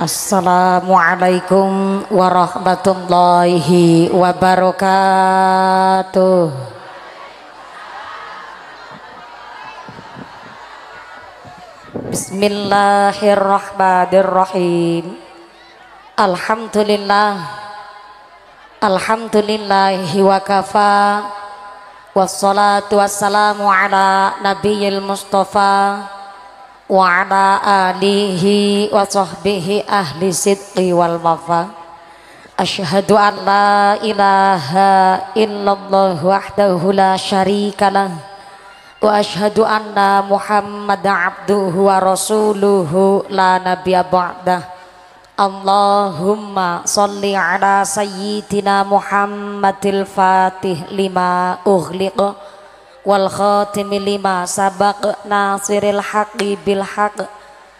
Assalamualaikum warahmatullahi wabarakatuh. Bismillahirrahmanirrahim. Alhamdulillah. Alhamdulillahi wa kafa. Wassalatu wassalamu ala nabiyil mustafa wa ala alihi wa sahbihi ahli sidqi wal wafa asyhadu an la ilaha illallah wahdahu la syarikalah wa asyhadu anna muhammad abduhu wa rasuluhu la nabiyya ba'dah Allahumma salli ala sayyidina Muhammadil Fatih lima ughliqa wal khatimi lima sabaq nasiril haqi bil haq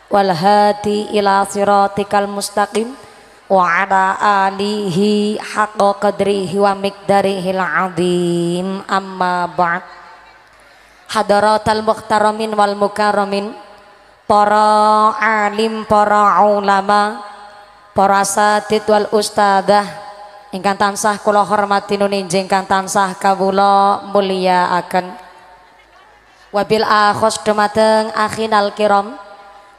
wal hadi ila siratikal mustaqim wa ala alihi haqqa qadrihi wa miqdarihi azim amma ba'd hadaratal muhtaramin wal mukarramin para alim para ulama para satid wal ustadzah ingkang tansah kula hormati nuninjing ingkang tansah kawula akan wabil akhos dumateng akhinal kiram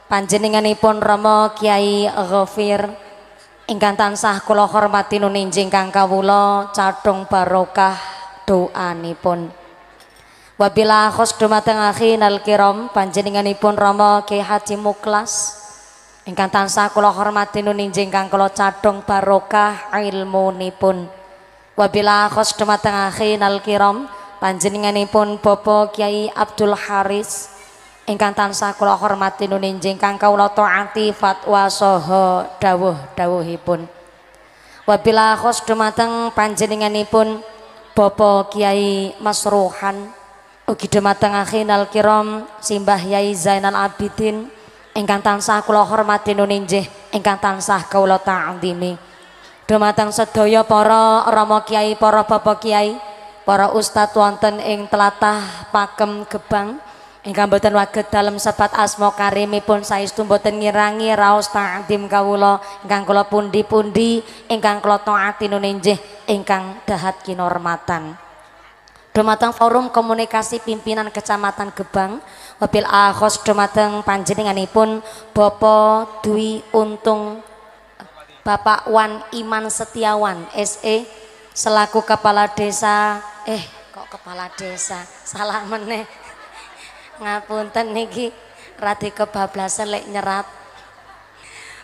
panjenenganipun Rama Kiai Ghafir ingkang tansah kula hormati nuninjing ingkang kawula cathung barokah doanipun wabil akhos dumateng akhinal kiram panjenenganipun Rama Kiai Haji Muklas Ingkang tansah kula hormati nuninjing kang kula cadhong barokah nipun. Wabila khos dumateng akhinal kiram panjenenganipun Bapak Kiai Abdul Haris ingkang tansah kula hormati nuninjing kang kawula taati fatwa soho dawuh-dawuhipun. Wabila khos dumateng panjenenganipun Bapak Kiai Masruhan ugi dumateng akhinal kiram Simbah Yai Zainal Abidin ingkang tansah kula hormati nuninjih ingkang tansah kula ta'zimi dumateng sedaya para rama kiai para bapak kiai para ustadz wonten ing telatah pakem gebang ingkang boten waget dalam sepat asma karimipun saestu boten ngirangi raos ta'zim kawula ingkang kula pundi-pundi ingkang kula taati nuninjih ingkang dahat kinormatan dumateng forum komunikasi pimpinan kecamatan Gebang wabil akhos dumateng panjenenganipun Bopo Dwi Untung Bapak Wan Iman Setiawan SE selaku kepala desa eh kok kepala desa salah meneh ngapunten niki radi kebablasan lek nyerat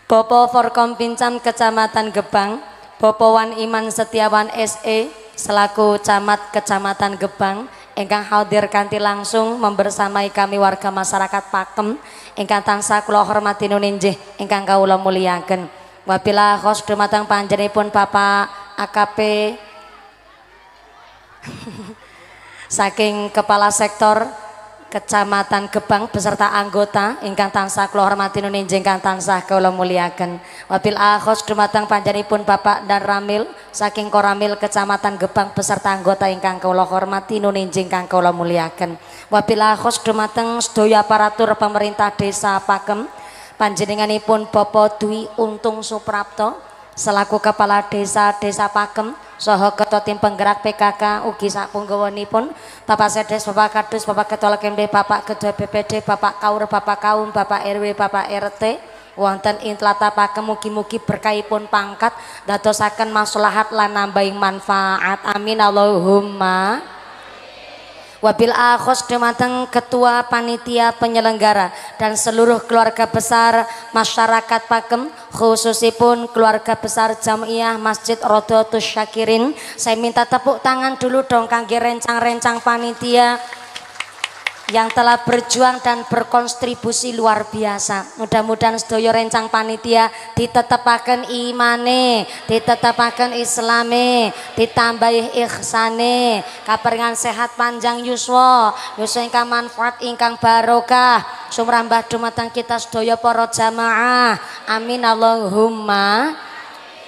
Bopo Forkom Pincam Kecamatan Gebang Bopo Wan Iman Setiawan SE selaku camat Kecamatan Gebang ingkang hadir kanthi langsung membersamai kami warga masyarakat Pakem ingkang tansah kula hormati nuninjih ingkang kawula mulyakaken wabila khos dumateng panjenenganipun Bapak AKP saking Kepala Sektor Kecamatan Gebang beserta anggota ingkang tansah kula hormati nun kang tansah kula muliaken. Wabil akhos dumateng Panjenipun Bapak dan Ramil saking Koramil Kecamatan Gebang beserta anggota ingkang kula hormati nun kang kula muliaken. Wabil akhos dumateng sedaya aparatur pemerintah desa Pakem panjenenganipun Bapak Dwi Untung Suprapto selaku Kepala Desa Desa Pakem soho Ketua Tim Penggerak PKK ugi sak pun, Bapak Sedes, Bapak Kadus, Bapak Ketua Lekemde, Bapak Ketua BPD, Bapak Kaur, Bapak Kaum, Bapak RW, Bapak RT wonten ing tlatah Pakem mugi-mugi berkahipun pangkat dadosaken maslahat lan nambahing manfaat amin Allahumma Wabil Akhos Demateng Ketua Panitia Penyelenggara dan seluruh keluarga besar masyarakat Pakem khususipun keluarga besar Jamiah Masjid Rodotus Syakirin saya minta tepuk tangan dulu dong kangge rencang-rencang panitia yang telah berjuang dan berkontribusi luar biasa. Mudah-mudahan sedoyo rencang panitia ditetepaken imane, ditetepaken islame, ditambahi ihsane, kaparingan sehat panjang yuswa, yuswa ingkang manfaat ingkang barokah, sumrambah dumateng kita sedoyo para jamaah. Amin Allahumma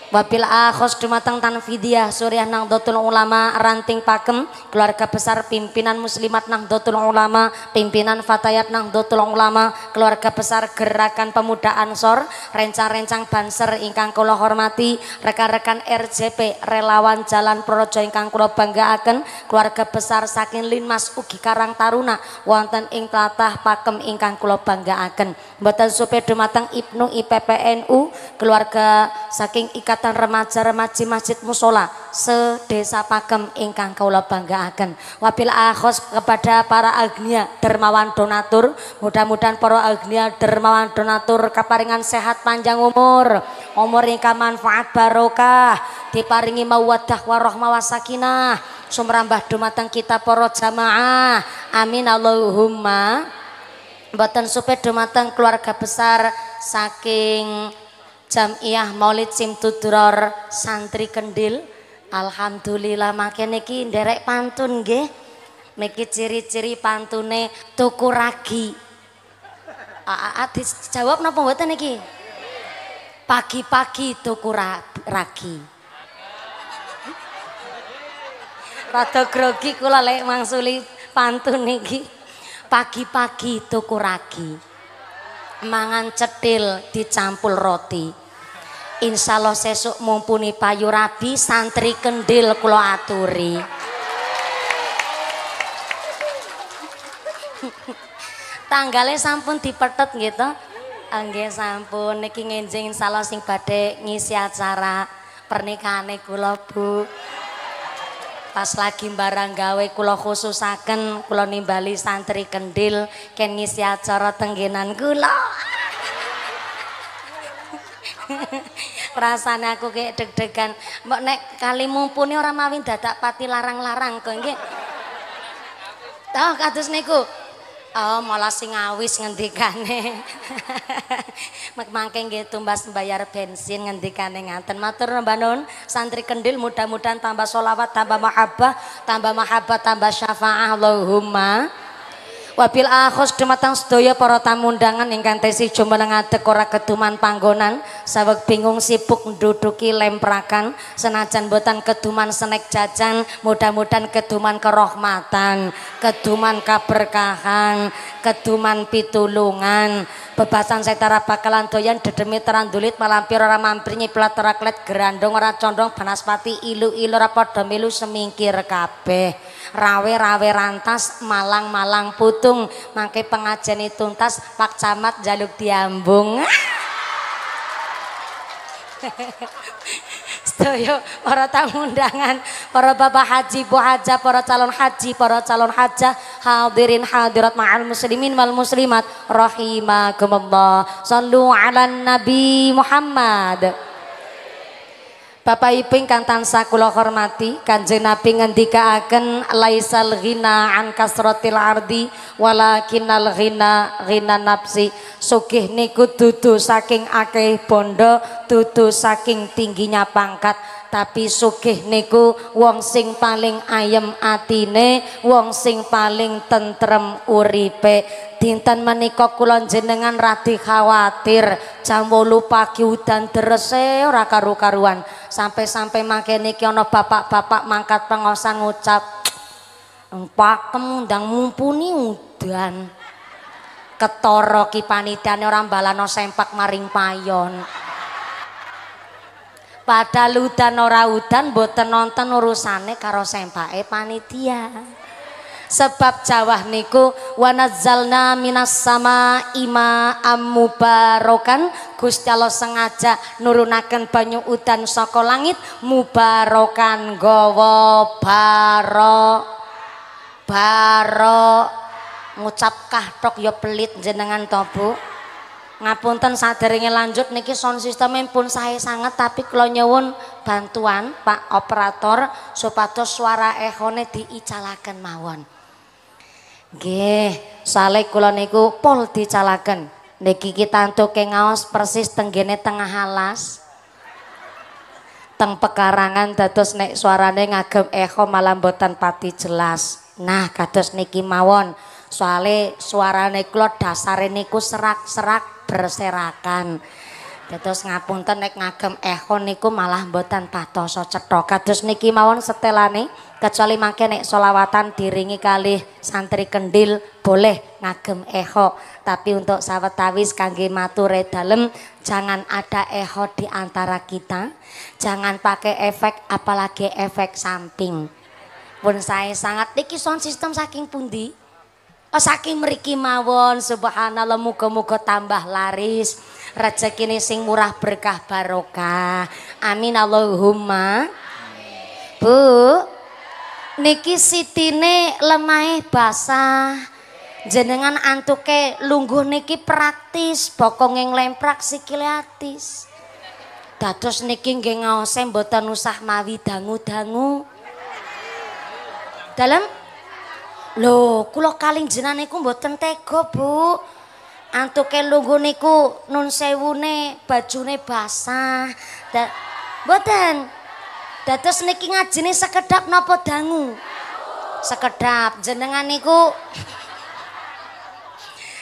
Wabil akhos dumateng tanfidiyah suriah dotul Ulama ranting pakem keluarga besar pimpinan muslimat nang dotul Ulama pimpinan Fatayat nang dotul Ulama keluarga besar gerakan pemuda Ansor rencang-rencang banser ingkang kula hormati rekan-rekan RJP relawan Jalan Projo ingkang kula banggaaken keluarga besar saking Linmas ugi Karang Taruna wonten ing tlatah pakem ingkang kula banggaaken mboten supe dumateng Ibnu IPPNU keluarga saking Ikat kegiatan remaja-remaji masjid musola sedesa pakem ingkang bangga banggaaken. Wabil akhos kepada para agnia dermawan donatur, mudah-mudahan para agnia dermawan donatur kaparingan sehat panjang umur, umur ingkang manfaat barokah, diparingi mawadah warohmah wasakinah, sumrambah dumateng kita para jamaah. Amin Allahumma. Buatan supaya dumateng keluarga besar saking Jam iya Maulid Simtudror Santri Kendil. Alhamdulillah makin niki nderek pantun ge, Niki ciri-ciri pantune tuku ragi. Adis jawab napa mboten niki? Pagi-pagi tuku ragi. Rada grogi kula lek mangsuli pantun niki. Pagi-pagi tuku ragi. mangan cethil dicampur roti. Insyaallah sesuk mumpuni payu rabi santri kendil kula aturi. Tanggale sampun dipethet nggih to. Nggih sampun niki ngenjing insyaallah sing badhe ngisi acara pernikahane kula Bu. pas lagi barang gawe kula khususaken kula nimbali santri kendil ken ngisi acara tenggenan kula rasanya aku kayak deg-degan mbak nek kali mumpuni orang mawin dadak pati larang-larang kok nggih Tahu kados niku, Oh, malah sing awis ngendikane. Mek mangke nggih tumbas mbayar bensin ngendikane ngaten. Matur Mbak Nun, santri kendil mudah-mudahan tambah solawat, tambah mahabbah, tambah mahabbah, tambah syafaah Allahumma. Wabil akhos dematang sedaya para tamu undangan ingkang tesi jumeneng ngadeg ora keduman panggonan, saweg bingung sibuk nduduki lemprakan, senajan boten keduman senek jajan, mudah-mudahan keduman kerohmatan, keduman kaberkahan, keduman pitulungan. Bebasan setara bakalan doyan dedemi terandulit malampir ora mampir nyiplat ora gerandong ora condong banaspati ilu-ilu ora padha semingkir kabeh rawe-rawe rantas malang-malang putung mangke pengajian tuntas Pak Camat Jaluk Diambung Stoyo para tamu undangan, para bapak haji, bu haja, para calon haji, para calon haja, hadirin hadirat ma'al muslimin wal muslimat rahimakumullah. Sallu ala Nabi Muhammad. Bapak Ibu ingkang tansah kula hormati, Kanjeng Nabi ngendikaaken laisal ghina an kasratil ardi walakinnal ghina ghina nafsi. Sugih niku dudu saking akeh bondo, dudu saking tingginya pangkat tapi sugih niku wong sing paling ayem atine wong sing paling tentrem uripe dinten menika kula jenengan radi khawatir jam 8 pagi udan derese ora karu-karuan sampai-sampai mangkene niki ana bapak-bapak mangkat pengosan ngucap pakem kemundang mumpuni udan ketara ki panidane ora mbalano sempak maring payon Padahal udan ora udan boten nonton urusane karo sempake panitia. Sebab jawah niku wanazalna minas sama ima amubarokan Gusti Allah sengaja nurunaken banyu udan saka langit mubarakan gawa baro baro ngucap kathok ya pelit jenengan to Ngapunten saderenge lanjut niki sound system pun saya sangat tapi kalau nyewon bantuan Pak operator supaya suara ehone diicalakan mawon. Nggih, saleh kula niku pol dicalaken. Niki kita ke ngaos persis tenggene tengah halas, Teng pekarangan dados nek suarane ngagem eho malam botan pati jelas. Nah, kados niki mawon. Soale suarane kula dasare niku serak-serak berserakan. terus ngapunten nek ngagem ehon niku malah mboten patoso cetok Kados niki mawon setelane kecuali mangke nek solawatan diringi kali santri kendil boleh ngagem eho. Tapi untuk sawetawis kangge mature dalem jangan ada eho di antara kita. Jangan pakai efek apalagi efek samping. Pun saya sangat niki sound system saking pundi? O saking meriki mawon subhanallah muga-muga tambah laris rezekine sing murah berkah barokah amin Allahumma amin. Bu niki sitine lemah basah jenengan antuke lungguh niki praktis bokonge lemprak sikile atis dados niki nggih ngaose mboten usah mawi dangu-dangu dalam Lho, kula kali jenane ku mboten tega, Bu. Antuke lungguh niku nun sewune bajune basah. Da mboten. Dados niki ngajine sekedap napa dangu? Sekedap jenengan niku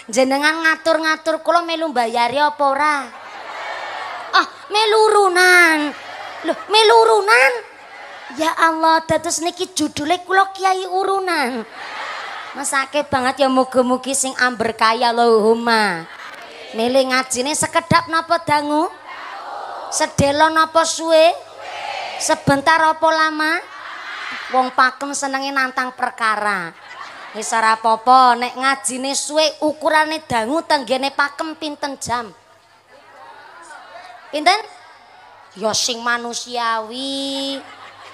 jenengan ngatur-ngatur kula melu mbayari apa ora? Ah, melurunan. Lho, melurunan? Ya Allah, dados niki judule kula kiai urunan. mesake banget ya muga-mugi sing amber kaya lho huma milih ngajine sekedap napa dangu sedelo napa suwe sebentar apa lama wong pakem senenge nantang perkara Isa ra popo nek ngajine suwe ukurane dangu tenggene pakem pinten jam? Pinten? Ya sing manusiawi.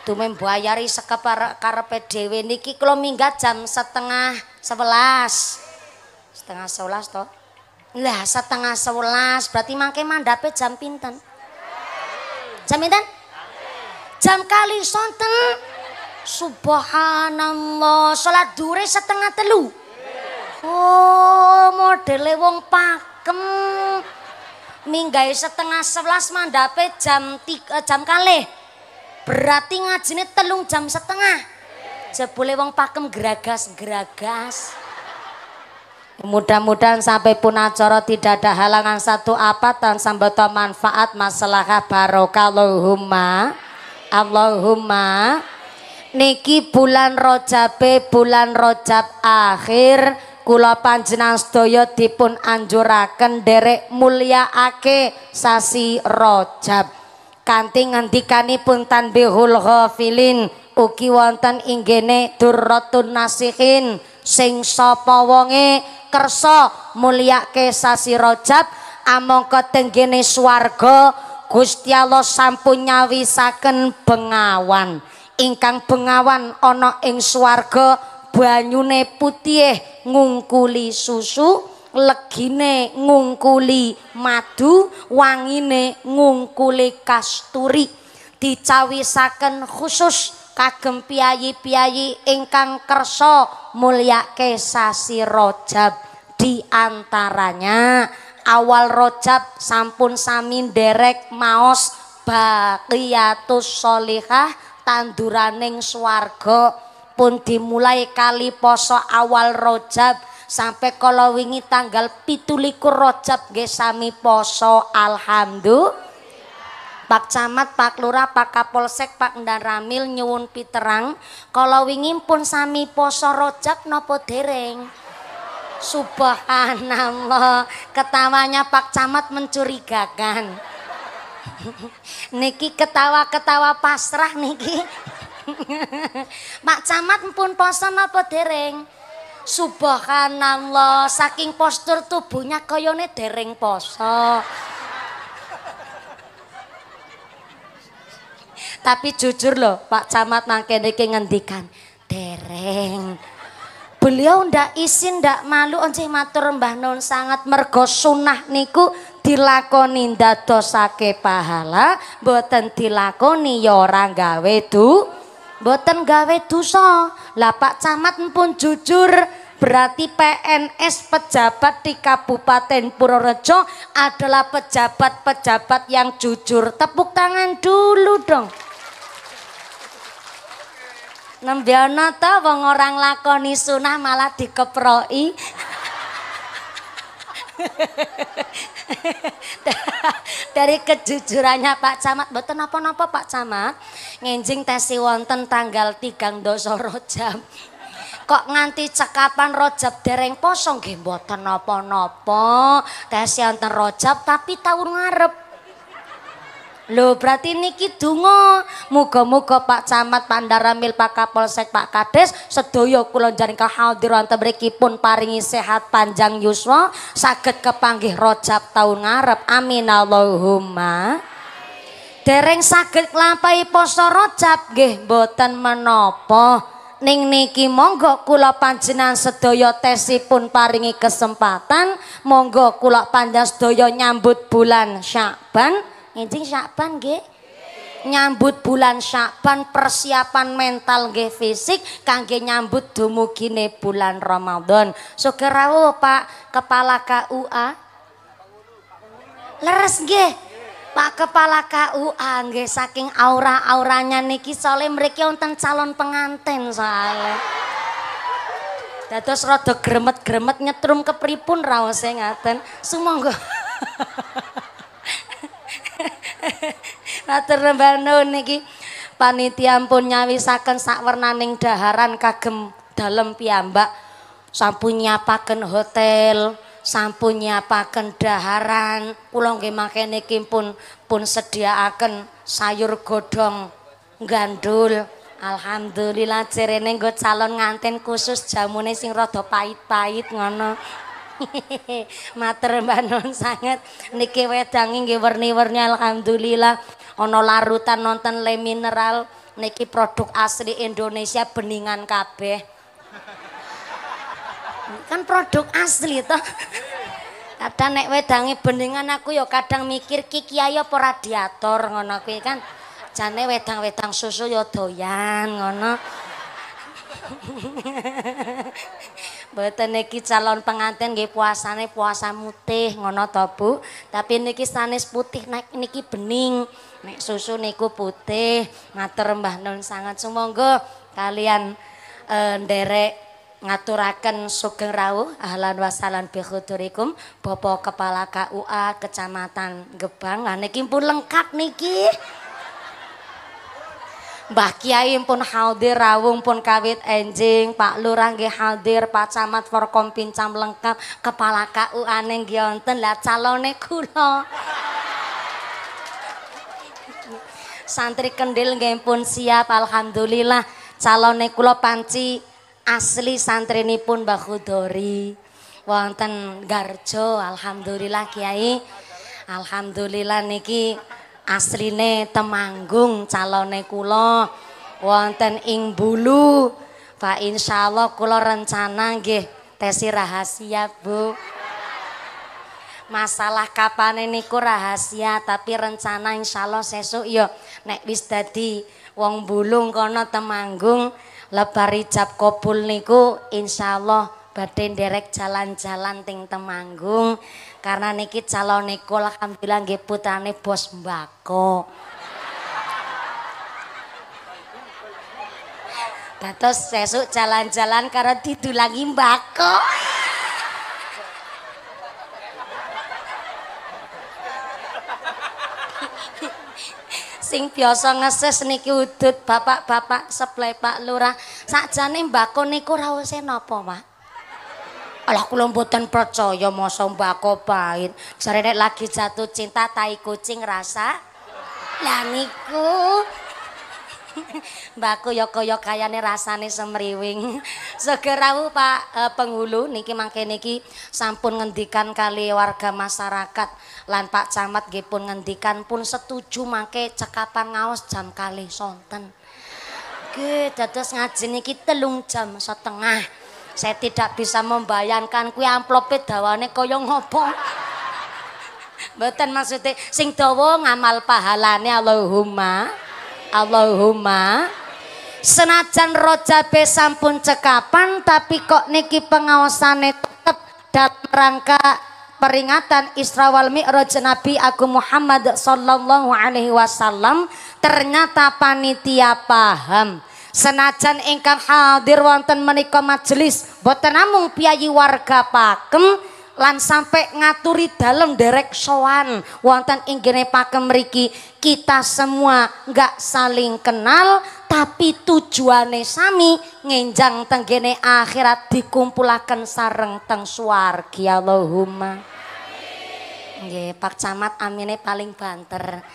dume mbayari sekep karepe dhewe niki kula minggat jam setengah sebelas setengah sebelas to lah setengah sebelas berarti mangke mandape jam pinten jam pinten jam kali sonten subhanallah salat dure setengah telu oh modele wong pakem minggai setengah sebelas mandape jam tiga, eh, jam kalih Berarti ngajine telung jam setengah. Jebule wong pakem geragas-geragas. Mudah-mudahan sampai pun acara tidak ada halangan satu apa dan sambata manfaat masalah barokah Allahumma. Allahumma niki bulan Rojabe bulan Rojab akhir kula panjenengan sedaya dipun anjuraken derek ake sasi Rojab. Kanti ngendikanipun tanbihul ghafilin ugi wonten inggene durratun nasihin sing sapa wonge kersa mulyake sasi rojab amangka tenggene swarga Gusti Allah sampun nyawisaken bengawan ingkang bengawan ana ing swarga banyune putih ngungkuli susu legine ngungkuli madu wangine ngungkuli kasturi dicawisaken khusus kagem piyayi-piyayi ingkang kersa mulyake sasi Rajab diantaranya awal rojab sampun samin derek maos baqiyatus solihah tanduraning swarga pun dimulai kali poso awal rojab sampai kalau wingi tanggal pitulikur rojab gesami sami poso alhamdulillah Pak Camat, Pak Lurah, Pak Kapolsek, Pak Ndaramil nyuwun piterang kalau wingi pun sami poso rojak nopo dereng Subhanallah ketawanya Pak Camat mencurigakan Niki ketawa-ketawa pasrah niki Pak Camat pun poso nopo dereng Subhanallah, saking postur tubuhnya koyone dereng poso. Tapi jujur loh, Pak Camat mangkene iki ngendikan, dereng. Beliau ndak isin ndak malu onceh matur Mbah non sangat mergo sunah niku dilakoni ndadosake pahala, boten dilakoni ya ora gawe du boten gawe dosa. Lah Pak Camat pun jujur berarti PNS pejabat di Kabupaten Purworejo adalah pejabat-pejabat yang jujur. Tepuk tangan dulu dong. Nembiana ta wong orang lakoni sunah malah dikeproi. Dari kejujurannya Pak Camat, betul apa nopo Pak Camat, nginjing tesi wonten tanggal tigang doso rojab Kok nganti cekapan rojab dereng posong gimbo tenopo nopo nopo, Tesi wonten rojab tapi tahun ngarep. Lho berarti niki donga muga-muga Pak Camat Pandaramil Pak Kapolsek Pak Kades sedaya kula jaring kahadir wonten mriki pun paringi sehat panjang yuswa saged kepanggih rojab taun ngarep amin Allahumma Dereng saged nglampahi poso rojab nggih mboten menapa Ning niki monggo kula panjenengan sedaya tesipun paringi kesempatan monggo kula panjenengan sedaya nyambut bulan Syakban Enjing Syakban nggih. Nyambut bulan Syakban persiapan mental nggih fisik kangge nyambut dumugine bulan Ramadan. Sugih rawuh Pak Kepala KUA. Leres nggih. Pak Kepala KUA nggih saking aura-auranya niki soalnya mereka wonten calon pengantin soalnya. Dados rada gremet-gremet nyetrum kepripun raose ngaten. Sumangga. Matur nuwun nah, niki. Panitia pun nyawisaken sak wernaning daharan kagem dalem piyambak. Sampun paken hotel, sampun paken daharan. Kula nggih mangke pun pun sediaaken sayur godhong gandul. Alhamdulillah cereneng nggo calon nganten khusus jamune sing rada pait pahit ngono. Mater Mbak Non sangat niki wedangi nggih werni-werni alhamdulillah ono larutan nonton le mineral niki produk asli Indonesia beningan kabeh. Kan produk asli toh. Kadang nek wedangi beningan aku ya kadang mikir kiki ayo po radiator ngono kan jane wedang-wedang susu ya doyan ngono. Mboten niki calon pengantin nggih puasane puasa mutih ngono to Bu. Tapi niki sanes putih nek niki bening. Nek susu niku putih. Matur Mbah Nun sangat sumangga kalian e, nderek ngaturaken sugeng rawuh ahlan wasalan bi khudurikum Bapak Kepala KUA Kecamatan Gebang. nah niki pun lengkap niki. Mbah Kiai pun hadir, rawung pun kawit enjing, Pak Lurah nggih hadir, Pak Camat Forkom pincam lengkap, kepala KU aneng gionten lah calone kulo. Santri kendil nggih pun siap alhamdulillah. Calone kulo panci asli pun Mbah Khudori. Wonten Garjo alhamdulillah Kiai. Alhamdulillah niki asline Temanggung calone kulo, wonten ing Bulu. Pak Allah kulo rencana nggih tesi rahasia, Bu. Masalah ini niku rahasia, tapi rencana insyaallah sesuk ya nek wis dadi wong Bulung kono Temanggung lebar cap kopul niku Allah batin derek jalan-jalan ting Temanggung karena niki calon niku alhamdulillah nggih putrane bos mbako. Dados sesuk jalan-jalan karo didulangi mbako. sing biasa ngeses niki udut bapak-bapak sebelah pak lurah sakjane mbako niku rawuh napa, Pak? Alah kula mboten percaya masa mbako pahit. Jarene lagi jatuh cinta tai kucing rasa. Lah niku. mbako ya kaya kayane rasane semriwing. Segera so, Pak eh, penghulu niki mangke niki sampun ngendikan kali warga masyarakat lan Pak Camat nggih pun ngendikan pun setuju mangke cekapan ngaos jam kali sonten. Nggih dados ngajeni iki telung jam setengah. Saya tidak bisa membayangkan kue amplope dawane koyong ngopo. Betul maksudnya sing dawa ngamal pahalane Allahumma. Allahumma senajan rojabe sampun cekapan tapi kok niki pengawasannya tetap dalam rangka peringatan Isra wal Mi'raj Nabi Agung Muhammad sallallahu alaihi wasallam ternyata panitia paham senajan ingkang hadir wonten menika majelis boten namung piyayi warga pakem lan sampai ngaturi dalam derek soan wonten inggene pakem mriki kita semua nggak saling kenal tapi tujuane sami ngenjang tenggene akhirat dikumpulaken sareng teng swargi Allahumma nggih Pak Camat amine paling banter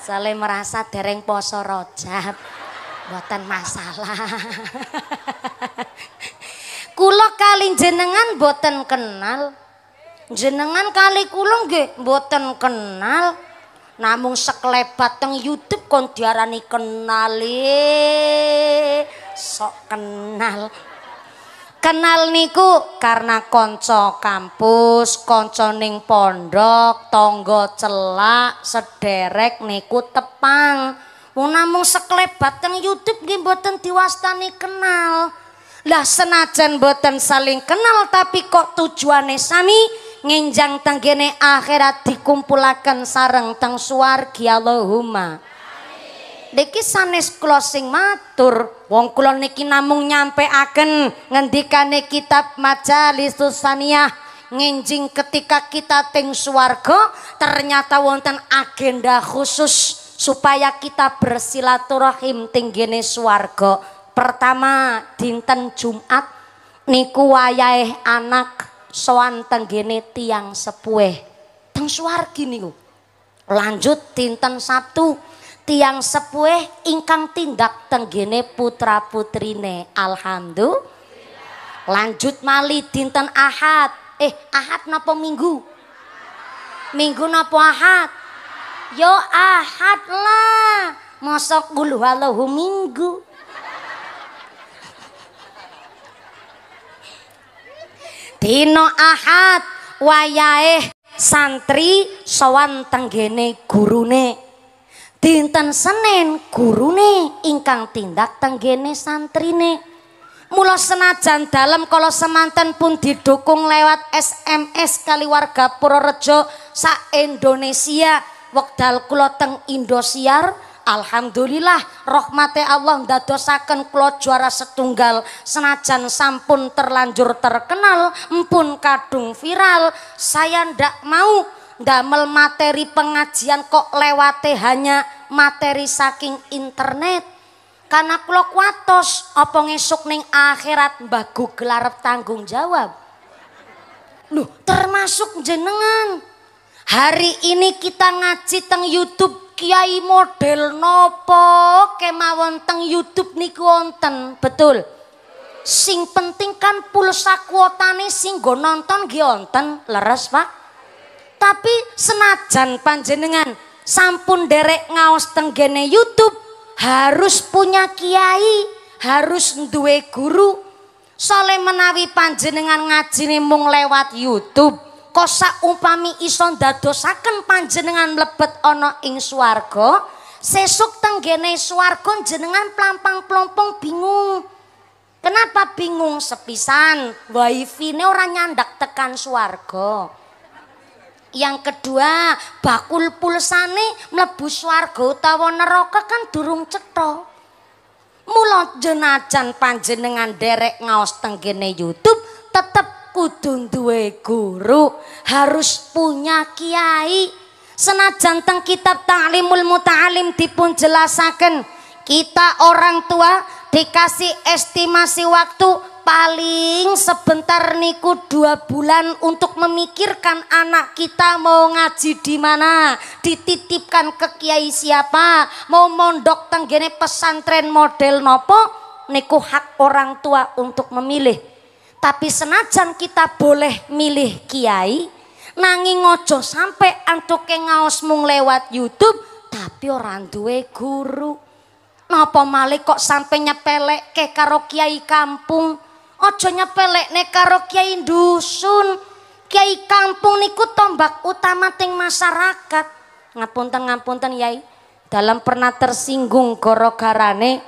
Saleh merasa dereng poso rojab Buatan masalah. kulo kali jenengan buatan kenal. Jenengan kali kulo nge buatan kenal. Namun sekelebat teng Youtube kon diarani kenal. Sok kenal. Kenal niku karena konco kampus, konco ning pondok, tangga celak, sederek niku tepang. Wong namung seklebat teng YouTube nggih mboten diwastani kenal. Lah senajan mboten saling kenal tapi kok tujuane sami ngenjang gene akhirat dikumpulaken sarang tang suar Allahumma. Niki sanes closing matur, wong kula niki namung nyampekaken ngendikane kitab Majalisus Saniyah nginjing ketika kita teng suar swarga ternyata wonten agenda khusus supaya kita bersilaturahim tinggini suarga Pertama dinten Jumat niku wayahe anak soan tenggene tiang sepueh. Teng suargi niku. Lanjut dinten Sabtu tiang sepueh ingkang tindak tenggene putra putrine. Alhamdulillah. Lanjut mali dinten Ahad. Eh, Ahad napa Minggu? Minggu napa Ahad? Yo ahad lah. Mosok gulu halahu minggu. Dino ahad wayahe santri sowan tenggene gurune. Dinten senen gurune ingkang tindak tenggene santrine. Mula senajan dalam kalau semanten pun didukung lewat SMS kali warga Purworejo sa Indonesia wekdal kula teng Indosiar Alhamdulillah rahmate Allah ndadosaken kula juara setunggal senajan sampun terlanjur terkenal empun kadung viral saya ndak mau ndamel materi pengajian kok lewate hanya materi saking internet karena kula kuatos apa ngesuk ning akhirat mbah Google arep tanggung jawab Loh, termasuk jenengan Hari ini kita ngaji teng YouTube Kiai model nopo kemawon teng YouTube niku wonten, betul. Sing penting kan pulsa kuotane sing go nonton nggih wonten, leres Pak. Tapi senajan panjenengan sampun derek ngaos tenggene YouTube harus punya kiai, harus duwe guru. Sole menawi panjenengan ngajine mung lewat YouTube kosa umpami iso ndadosaken panjenengan mlebet ana ing swarga sesuk tenggene swarga jenengan plampang-plompong bingung Kenapa bingung sepisan? Wifi-ne ora nyandak tekan swarga. Yang kedua, bakul pulsane mlebu swarga utawa neraka kan durung cetha. mulut jenajan panjenengan derek ngaos tenggene YouTube tetep kudung duwe guru, harus punya kiai. Senajan teng kitab Ta'limul Muta'alim dipun jelasaken, kita orang tua dikasih estimasi waktu paling sebentar niku dua bulan untuk memikirkan anak kita mau ngaji di mana, dititipkan ke kiai siapa, mau mondok tenggene pesantren model nopo, niku hak orang tua untuk memilih. Tapi senajan kita boleh milih kiai, nanging ngojo sampai antuke ngaos mung lewat YouTube, tapi orang duwe guru. Napa malih kok sampai ke karo kiai kampung? Ojo ne karo kiai dusun. Kiai kampung niku tombak utama ting masyarakat. Ngapunten ngapunten yai. Dalam pernah tersinggung gara garane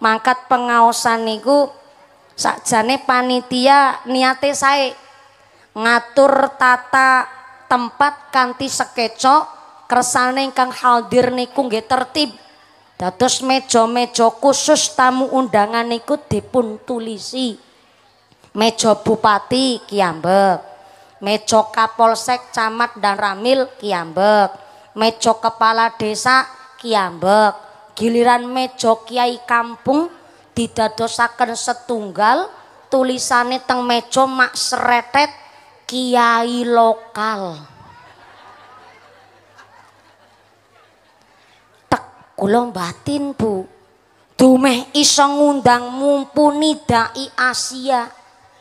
mangkat pengaosan niku sakjane panitia niate saya ngatur tata tempat kanti sekecok kersane ingkang haldir niku nggih tertib dados meja-meja khusus tamu undangan niku dipun tulisi meja bupati kiambek meja kapolsek camat dan ramil kiambek meja kepala desa kiambek giliran meja kiai kampung didadosaken setunggal tulisane teng meja mak seretet kiai lokal tek kula batin Bu dumeh iso ngundang mumpuni dai Asia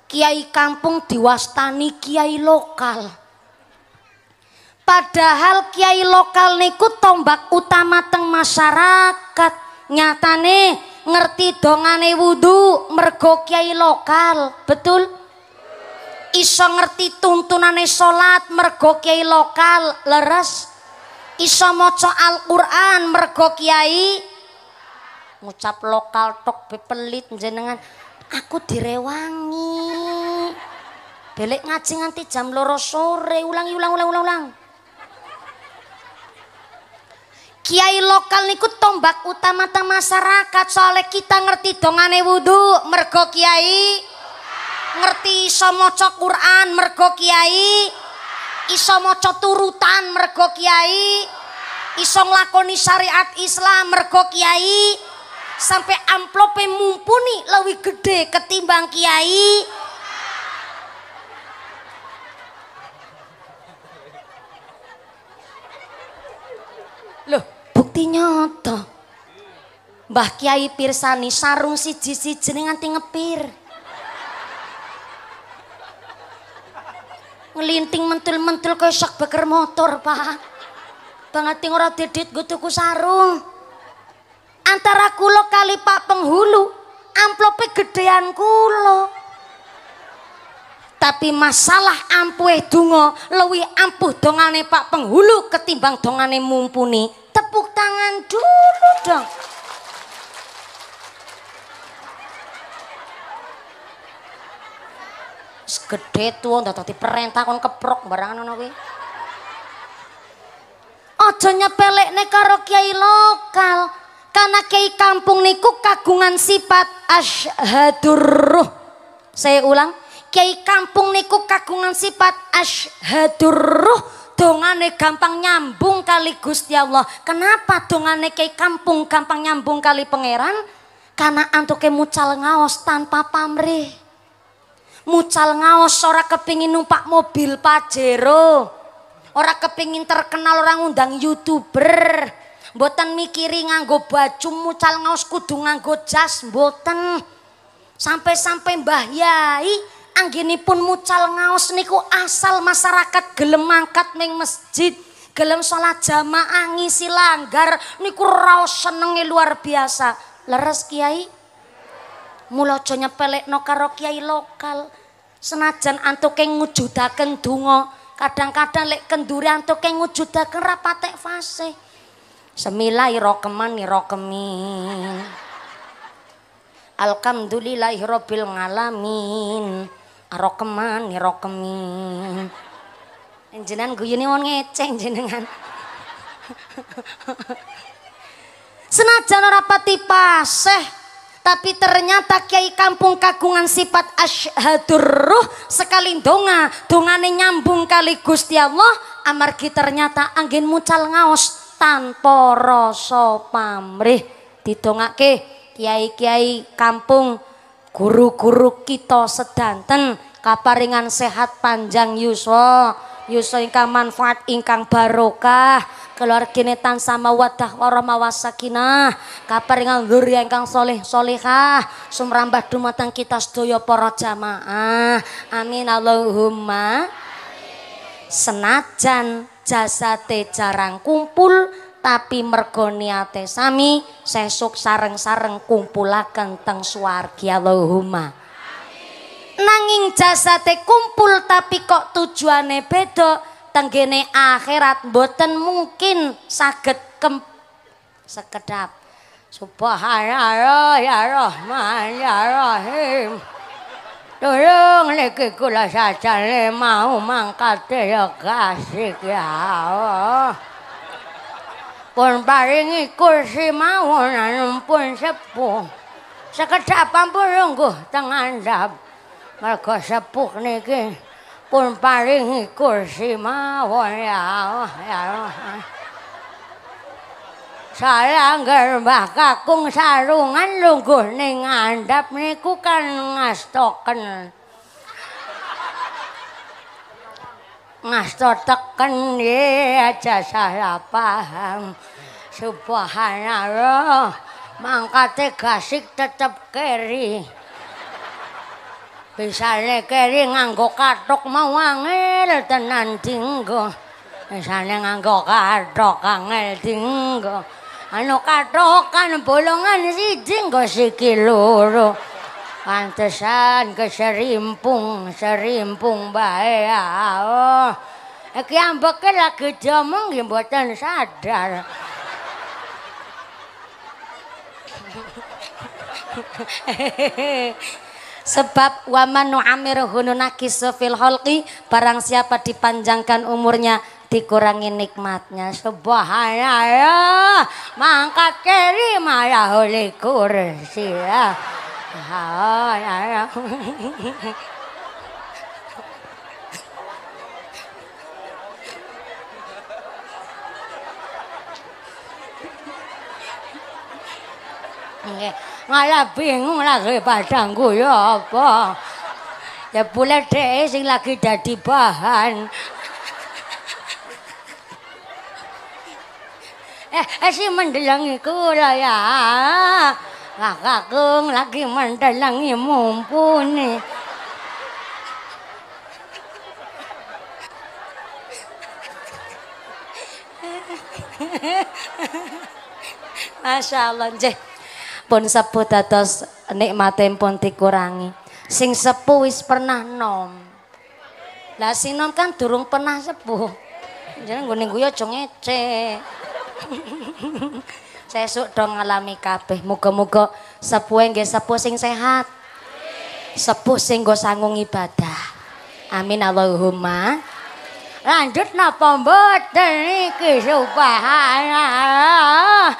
kiai kampung diwastani kiai lokal padahal kiai lokal niku tombak utama teng masyarakat nyatane ngerti dongane wudu mergo kiai lokal betul iso ngerti tuntunane salat mergo kiai lokal leres iso maca Al-Qur'an mergo kiai ngucap lokal tok pelit jenengan aku direwangi belek ngaji nganti jam loro sore ulangi ulang ulang ulang ulang Kiai lokal niku tombak utama teng masyarakat soalnya kita ngerti dongane wudu mergo kiai ngerti iso maca Quran mergo kiai iso maca turutan mergo kiai iso nglakoni syariat Islam mergo kiai sampai amplope mumpuni lebih gede ketimbang kiai Loh, bukti nyata. Mbah Kiai Pirsani sarung siji-siji nganti ngepir. Ngelinting mentul-mentul kaya sak beker motor, Pak. Banget ora didit gue tuku sarung. Antara kulo kali Pak penghulu, amplope gedean kulo tapi masalah ampuh eh dungo lewi ampuh dongane Pak Penghulu ketimbang dongane mumpuni tepuk tangan dulu dong segede tuh udah tadi perintah kon keprok barangan ngono kuwi aja nyepelekne karo kiai lokal karena kiai kampung niku kagungan sifat asyhadur saya ulang kiai kampung niku kagungan sifat ashadur dongane gampang nyambung kali Gusti Allah. Kenapa dongane kiai kampung gampang nyambung kali pangeran? Karena antuke mucal ngaos tanpa pamrih. Mucal ngaos ora kepingin numpak mobil Pajero. Ora kepingin terkenal orang undang YouTuber. Mboten mikiri nganggo baju mucal ngaos kudu nganggo jas mboten. Sampai-sampai Mbah Yai pun mucal ngaos niku asal masyarakat gelem angkat meng masjid gelem sholat jamaah ngisi langgar niku raos senenge luar biasa leres kiai jonya pelek noka karo kiai lokal senajan antuke ngujudaken kendungo kadang-kadang lek kenduri antuke ngujudaken ra fase semilai semila rokemin irokemin robil ngalamin rokeman nih rokemi jenengan guyune wong ngeceng jenengan senajan ora paseh tapi ternyata kiai kampung kagungan sifat ashadur ruh sekali donga dongane nyambung kali Gusti Allah amargi ternyata angin mucal ngaos tanpa rasa pamrih didongake kiai-kiai kampung guru-guru kita sedanten kaparingan sehat panjang yuswa yuswa ingkang manfaat ingkang barokah kini tansah mawaddah warahmah wasakinah kaparingan dzurriya ingkang soleh solehah sumrambah dumateng kita sedaya poro jamaah amin Allahumma senajan jasate jarang kumpul tapi mergoniate sami sesuk sareng-sareng kumpulaken teng swargi Allahumma nanging jasate kumpul tapi kok tujuane beda tenggene akhirat boten mungkin saged kem sekedap subhanallah ya rahman ya rahim Tolong niki kula sajane mau mangkat ya kasih ya Allah. pun paringi kursi mawonan pun sepuh sekedapan pun lungguh rungguh andap. mergo sepuh niki pun paringi kursi mawon ya ya saya anggar mbah kakung sarungan lungguh ning andap niku kan ngastoken ngasto teken ye aja salah paham subhanallah mangkate gasik tetep keri Misalnya keri nganggo katok mau angel tenan tinggo Misalnya nganggo katok angel tinggo Anu katok kan bolongan si tinggo si kiluruh Pantesan ke serimpung, serimpung bae oh. Iki ambeke lagi diomong nggih mboten sadar. Sebab waman nu'amir hununakis sofil holki barang siapa dipanjangkan umurnya dikurangi nikmatnya subhanallah ya mangkat kiri maya holy kursi ya. 啊啊！malah bingung lagi padangku ya apa ya boleh deh sing lagi jadi bahan eh eh si mendelang ikulah ya kakung lagi mendalangi mumpuni. Masya Allah, jih. Pun sepuh dados nikmatin pun dikurangi. Sing sepuh wis pernah nom. Lah sing nom kan durung pernah sepuh. Jangan gue nenggu ya cengece. sesuk dong ngalami kabeh muga-muga sepuh nggih sepuh sing sehat sepuh sing go sanggung ibadah amin Allahumma lanjut napa mboten iki subhanallah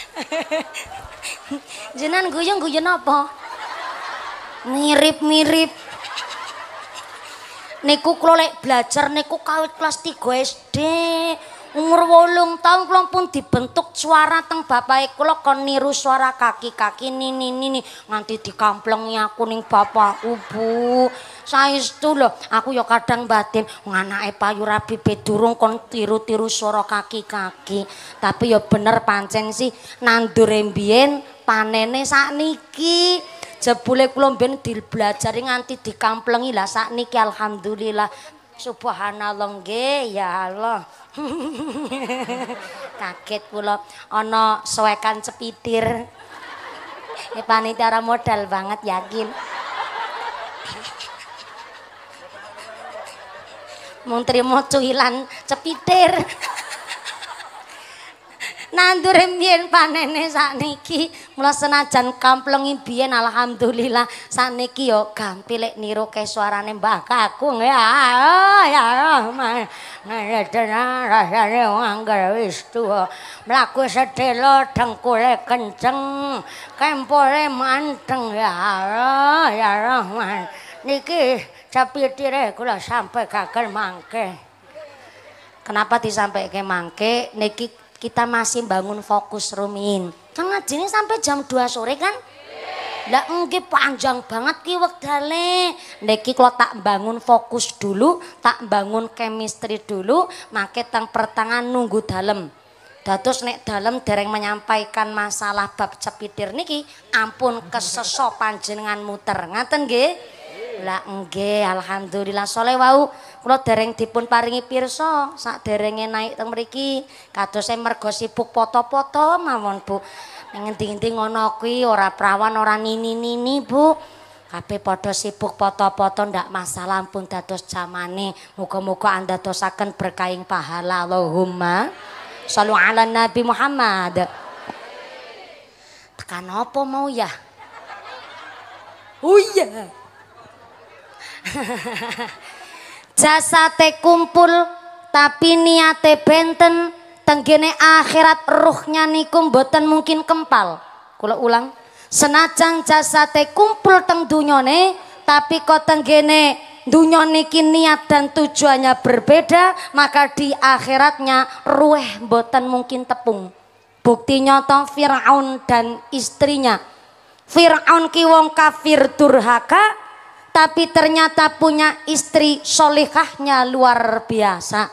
jenan guyung guyon apa mirip-mirip niku kula lek belajar niku kawit kelas 3 SD. Umur 8 tahun kula pun dibentuk suara teng bapake kula kon niru suara kaki-kaki nini nini nganti dikamplengi aku ning bapakku Bu. Saestu lho aku ya kadang batin nganake payu rabi be durung kon tiru-tiru suara kaki-kaki. Tapi ya bener pancen sih nandure mbiyen panene sakniki. jebule kula mbien dibelajari nganti dikamplengi lah sakniki alhamdulillah subhanallah nggih ya Allah kaget pula. ana soekan cepitir e panitia modal banget yakin mung trimo cuilan cepitir nandure mbiyen panene sakniki mula senajan kamplengi mbiyen alhamdulillah sakniki yo gampi lek niru ke suarane Mbah Kakung ya Allah, ya mae tenan ayane wangger wis tuwa mlaku sedelo dengkule kenceng kempole manteng ya Allah, ya rahman niki capitire kula sampe gagal mangke Kenapa disampaikan mangke? Niki kita masih bangun fokus rumin. Kan ini sampai jam 2 sore kan? Lah enggak panjang banget ki wektale. Niki kalau tak bangun fokus dulu, tak bangun chemistry dulu, make tang pertangan nunggu dalam. Dados nek dalam dereng menyampaikan masalah bab cepitir niki, ampun kesesok panjenengan muter. Ngaten nggih? Lah nggih, alhamdulillah soleh wau kula dereng dipun paringi pirsa sak derenge naik teng mriki kadose mergo sibuk foto-foto mawon Bu. Ngendi-endi ngono kuwi ora prawan ora nini-nini Bu. Kabeh padha sibuk foto-foto ndak masalah pun dados jamane. Muga-muga anda dosaken berkaing pahala Allahumma. Sallu ala Nabi Muhammad. Tekan apa mau ya? Oh iya. Jasa te kumpul tapi niate benten tenggene akhirat ruhnya nikum boten mungkin kempal. Kula ulang, jasa te kumpul teng dunyone tapi kok tenggene dunia niki niat dan tujuannya berbeda maka di akhiratnya ruh boten mungkin tepung. Bukti nyata Fir'aun dan istrinya. Fir'aun ki wong kafir durhaka tapi ternyata punya istri solikahnya luar biasa.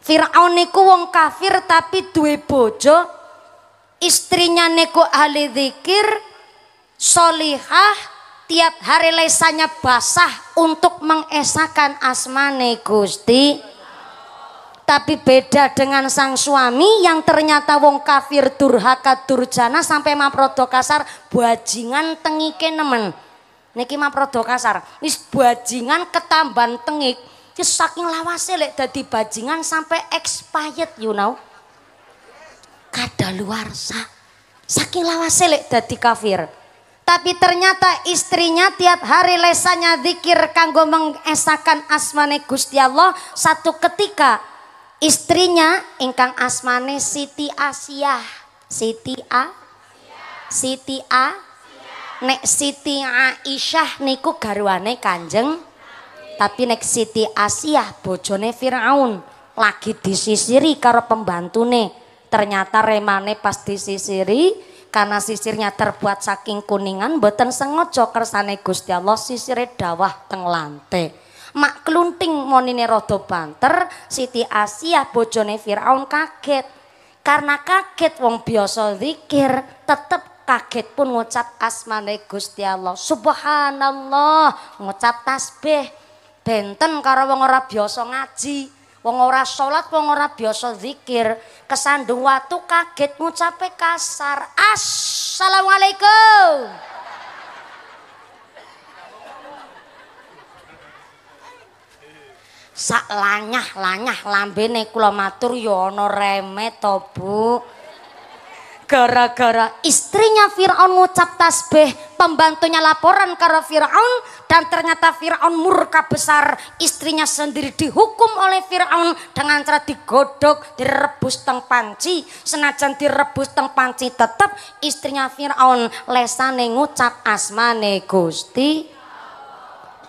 Fir'aun niku wong kafir tapi duwe bojo, istrinya niku ahli zikir, solihah, tiap hari lesanya basah untuk mengesahkan asmane Gusti. Tapi beda dengan sang suami yang ternyata wong kafir durhaka durjana sampai maprodo kasar bajingan tengike nemen Niki mah rada kasar. Wis bajingan ketamban tengik. Wis ya saking lawase lek dadi bajingan sampai expired you know. kada luar sah Saking lawase lek dadi kafir. Tapi ternyata istrinya tiap hari lesanya zikir kanggo mengesakan asmane Gusti Allah. Satu ketika istrinya ingkang asmane Siti A Siti A Siti A nek Siti Aisyah niku garwane Kanjeng tapi nek Siti Asiyah bojone Firaun lagi disisiri karo pembantune ternyata remane pas disisiri karena sisirnya terbuat saking kuningan boten sengaja kersane Gusti Allah sisire dawah teng lantai mak klunting monine rada banter Siti Asiyah bojone Firaun kaget karena kaget wong biasa zikir tetep kaget pun ngucap asmane Gusti Allah. Subhanallah, ngucap tasbih. Benten karo wong ora biasa ngaji, wong ora salat, wong ora biasa zikir, kesandung watu kaget ngucape kasar. Assalamualaikum. Sak lanyah-lanyah lambene kula matur ya ana remet to, Bu. gara-gara istrinya Fir'aun ngucap tasbih pembantunya laporan karo Fir'aun dan ternyata Fir'aun murka besar istrinya sendiri dihukum oleh Fir'aun dengan cara digodok direbus teng panci senajan direbus teng panci tetap istrinya Fir'aun lesane ngucap asmane gusti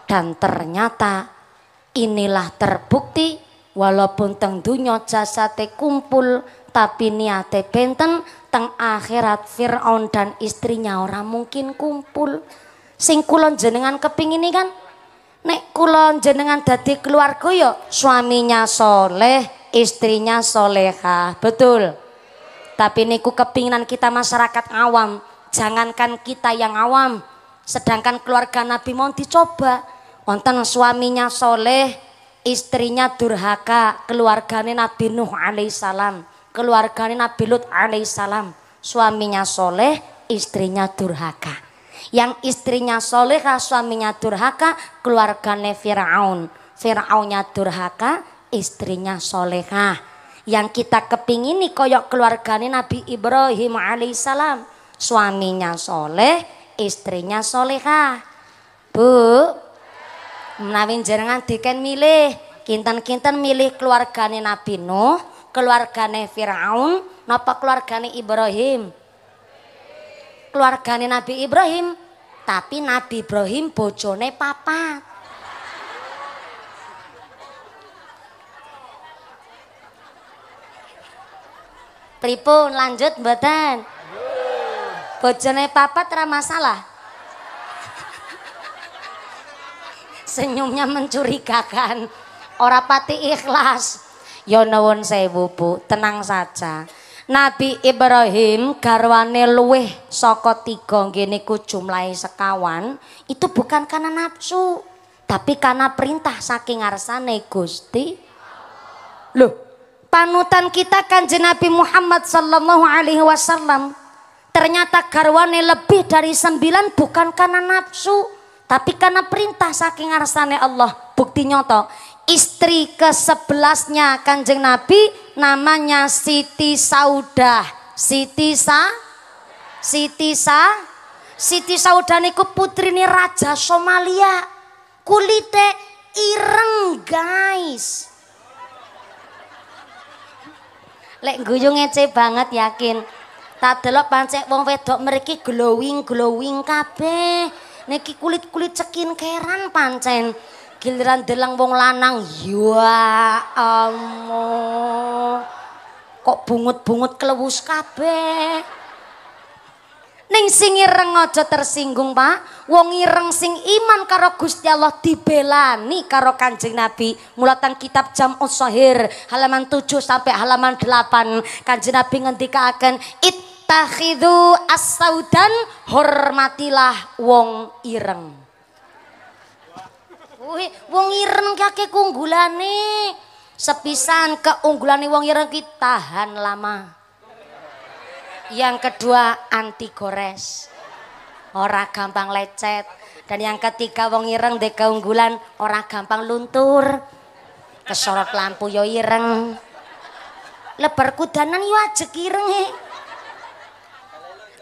dan ternyata inilah terbukti walaupun teng dunya jasate kumpul tapi niate benten teng akhirat Fir'aun dan istrinya orang mungkin kumpul. Sing kulon jenengan keping ini kan nek kulon jenengan dadi keluarga yuk ya, suaminya soleh, istrinya soleha, betul. Tapi niku kepinginan kita masyarakat awam, jangankan kita yang awam, sedangkan keluarga Nabi mau dicoba. Wonten suaminya soleh, istrinya durhaka, keluarganya Nabi Nuh alaihissalam keluarganya Nabi Lut alaihissalam. Suaminya soleh, istrinya durhaka. Yang istrinya solehah, suaminya durhaka, keluarganya Fir'aun. Fir'aunnya durhaka, istrinya solehah. Yang kita kepingini koyok keluarganya Nabi Ibrahim alaihissalam. Suaminya soleh, istrinya solehah. Bu, menawin jenengan diken milih kintan kintan milih keluarganya Nabi Nuh keluargane Firaun napa keluargane Ibrahim keluargane Nabi Ibrahim tapi Nabi Ibrahim bojone papat pripun lanjut mboten bojone papat ra masalah senyumnya mencurigakan ora pati ikhlas Ya nuwun sewu Bu, tenang saja. Nabi Ibrahim garwane luweh saka tiga nggih niku jumlahe sekawan, itu bukan karena nafsu, tapi karena perintah saking ngarsane Gusti. Loh, panutan kita kan Nabi Muhammad sallallahu alaihi wasallam ternyata garwane lebih dari sembilan bukan karena nafsu, tapi karena perintah saking ngarsane Allah. Bukti nyoto, istri ke sebelasnya Kanjeng Nabi namanya Siti Saudah. Siti Sa Siti Sa Siti Saudah niku ini raja Somalia. Kulite ireng, guys. Lek guyu ngece banget yakin. Tak delok pancek wong wedok mereka glowing-glowing kabeh. Niki kulit-kulit cekin keran pancen giliran delang wong lanang ya Allah kok bungut-bungut kelewus kabeh Ning sing ireng aja tersinggung, Pak. Wong ireng sing iman karo Gusti Allah dibelani karo Kanjeng Nabi. Mulatan kitab Jam Ushahir halaman 7 sampai halaman 8. Kanjeng Nabi ngendikaaken, ittakhidhu as-saudan hormatilah wong ireng. Wih, wong ireng kakek nih. sepisan nih wong ireng kita tahan lama yang kedua anti gores ora gampang lecet dan yang ketiga wong ireng de keunggulan ora gampang luntur kesorot lampu yo ireng lebar kudanan yo ajek ireng he.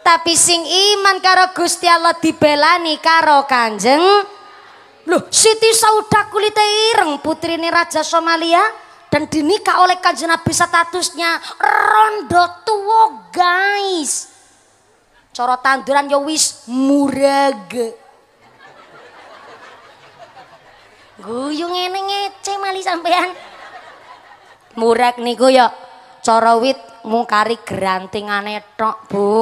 tapi sing iman karo Gusti Allah dibelani karo Kanjeng Loh, Siti Sauda kulite ireng putri ini Raja Somalia dan dinikah oleh kanjeng Nabi statusnya rondo tua guys. Coro tanduran ya wis murage. Guyung ngene ngece mali sampean. Murag niku ya cara wit mungkari kari grantingane tok, Bu.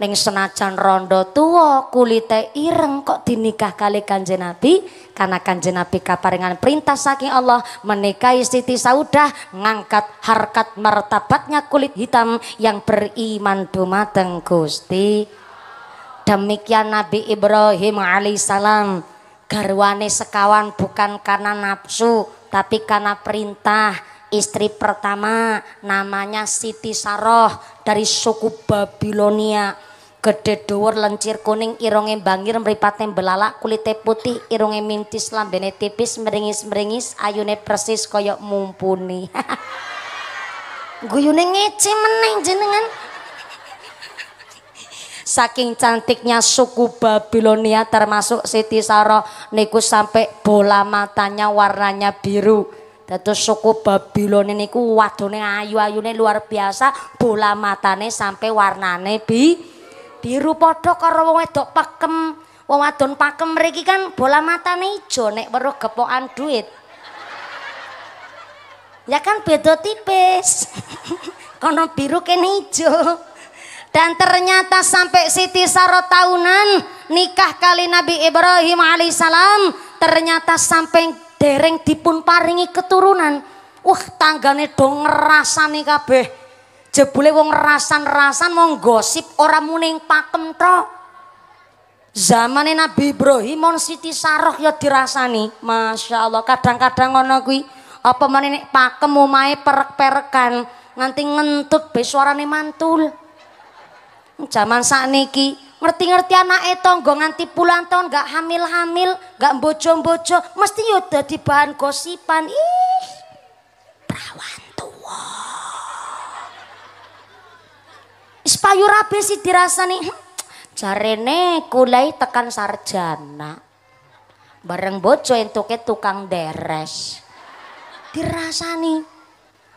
Ning senajan rondo tua kulite ireng kok dinikah kali kanjen Nabi karena kanjen Nabi kaparingan perintah saking Allah menikahi Siti Saudah ngangkat harkat martabatnya kulit hitam yang beriman dumateng Gusti demikian Nabi Ibrahim alaihissalam garwane sekawan bukan karena nafsu tapi karena perintah istri pertama namanya Siti Saroh dari suku Babilonia Gede dhuwur lencir kuning ironge bangir mripate belalak kulite putih irunge mintis lambene tipis meringis-meringis ayune persis koyok mumpuni. Guyune ngece meneh jenengan. Saking cantiknya suku Babilonia termasuk Siti Saro niku sampai bola matanya warnanya biru. Dados suku Babilonia niku wadone ayu-ayune luar biasa, bola matane sampai warnane bi biru podok karo wong wedok pakem. Wong wadon pakem mriki kan bola mata ijo nek weruh gepokan duit. Ya kan beda tipis. Kono biru kene ijo. Dan ternyata sampai Siti Saro tahunan nikah kali Nabi Ibrahim alaihissalam ternyata sampai dereng dipun paringi keturunan. Wah tanggane ngerasa ngerasani kabeh. Jebule wong rasan-rasan mau gosip orang muning pakem tok. Zamane Nabi Ibrahim on Siti Saroh ya dirasani. Masya Allah kadang-kadang ngono kuwi apa meneh nek pakem omahe perek-perekan nganti ngentut be suarane mantul. Zaman niki ngerti-ngerti anake tangga nganti puluhan tahun gak hamil-hamil, gak bojo-bojo, mesti yo ya di bahan gosipan. Ih. Spayu rabe sih dirasani. Hmm, jarene kulai tekan sarjana. Bareng bojo entuke tukang deres. nih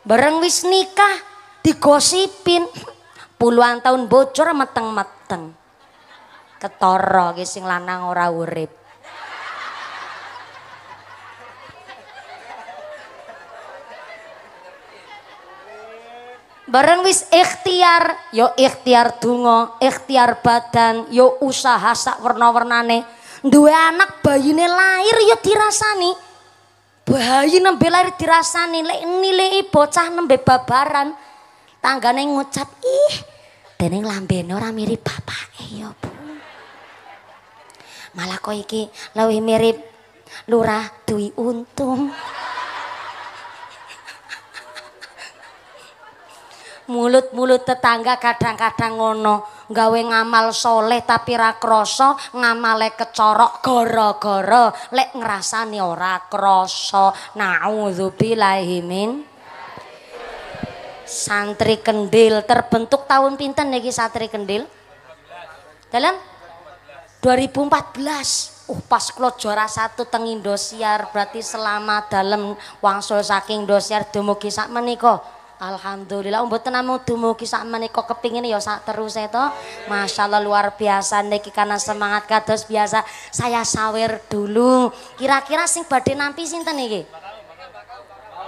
Bareng wis nikah digosipin. Puluhan tahun bocor meteng-meteng. Ketara ki sing lanang ora urip. bareng wis ikhtiar ya ikhtiar dungo ikhtiar badan ya usaha sak warna warnane dua anak bayi ini lahir ya dirasani bayi nembe lahir dirasani lek nilai bocah nembe babaran tanggane ngucap ih dening lambene ora mirip bapak ya, bu malah kok iki lebih mirip lurah dwi untung mulut-mulut tetangga kadang-kadang ngono gawe ngamal soleh tapi rakroso krasa ngamale kecorok gara-gara lek ngrasani ora krasa naudzubillahi min santri kendil terbentuk tahun pinten niki santri kendil dalam 2014 uh pas kula juara satu tengin Indosiar berarti selama dalam wangsul saking Indosiar dumugi sak menika Alhamdulillah umbo um, tenamu dumugi sak menika kepingin ya sak terus itu. E Masya Allah luar biasa niki karena semangat kados biasa saya sawer dulu. Kira-kira sing badin nampi sinten nih.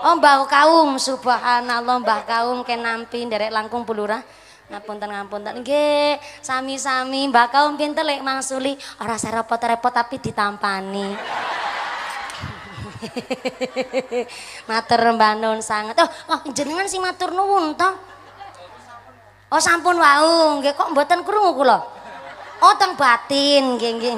Oh Mbah Kaum, subhanallah Mbah Kaum nampi dari langkung tan ngapun ngapunten nggih sami-sami mbak kaum pinter lek mangsuli Orang serepot-repot tapi ditampani matur mbak nun sangat. Oh, oh jenengan si matur nuwun to? Oh sampun wau, nggih kok mboten krungu kula. Oh teng batin nggih nggih.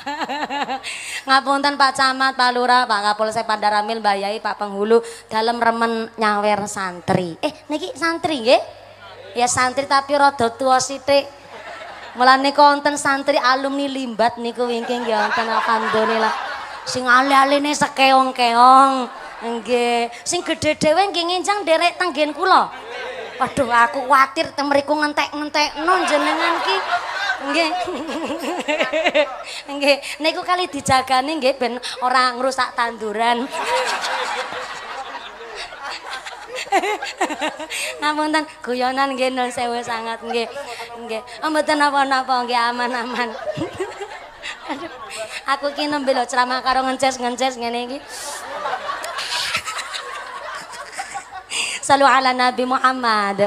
Ngapunten Pak Camat, Pak Lurah, Pak Kapolsek Pandaramil, Mbak Yai, Pak Penghulu dalam remen nyawer santri. Eh niki santri nggih? Ya santri tapi rada tuwa sithik. Mulane konten santri alumni Limbat niku wingking nggih wonten alhamdulillah. sing ali-aline sekeong-keong nggih sing gedhe dhewe nggih nginjang derek tenggen kula waduh aku kuwatir temriku ngentek-ngentekno jenengan ki nggih nggih niku kali dijagani nggih ben ora ngrusak tanduran Ngapunten guyonan nggih 0000 sanget nggih. Nggih. Oh, mboten napa-napa nggih aman-aman. aku kini nembe lo ceramah karo ngences-ngences ngene iki. Salu ala Nabi Muhammad.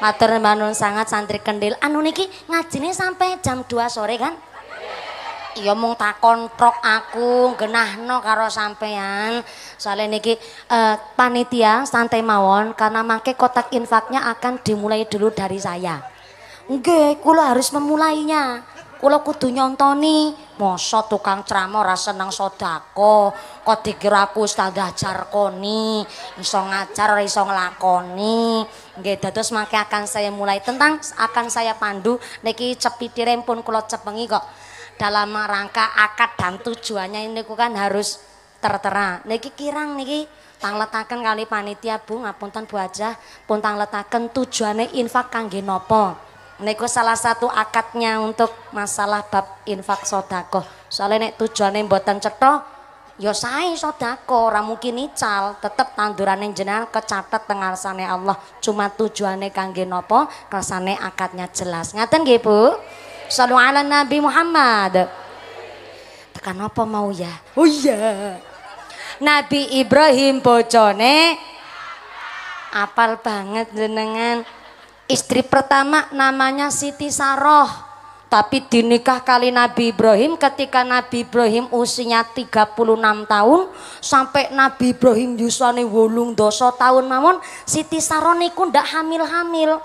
Matur manun sangat santri kendil. Anu niki ngajine sampai jam 2 sore kan? Iya mung tak kontrok aku genahno karo sampean Soale niki uh, panitia santai mawon karena mangke kotak infaknya akan dimulai dulu dari saya Nggih, kula harus memulainya kula kudu nyontoni mosok tukang ceramah ora seneng sodako kok dikira aku ustaz jarkoni iso ngajar ora iso nglakoni nggih dados mangke akan saya mulai tentang akan saya pandu niki cepitirem pun kula cepengi kok dalam rangka akad dan tujuannya ini kan harus tertera niki kirang niki tang letaken kali panitia Bu ngapunten Bu Ajah pun tang letaken tujuane infak kangge napa Nego salah satu akadnya untuk masalah bab infak sodako. Soalnya nek tujuannya buatan cetha, yo ya saya sodako, orang mungkin ical, tetep tanduran jenar kecatat kecatet sana Allah. Cuma tujuannya kangge nopo, kesane akadnya jelas. Ngaten gih Bu? selalu ala Nabi Muhammad. Tekan apa mau ya? Oh iya. Nabi Ibrahim bojone apal banget jenengan istri pertama namanya Siti Saroh tapi dinikah kali Nabi Ibrahim ketika Nabi Ibrahim usianya 36 tahun sampai Nabi Ibrahim nih wulung doso tahun namun Siti Saroh niku ndak hamil-hamil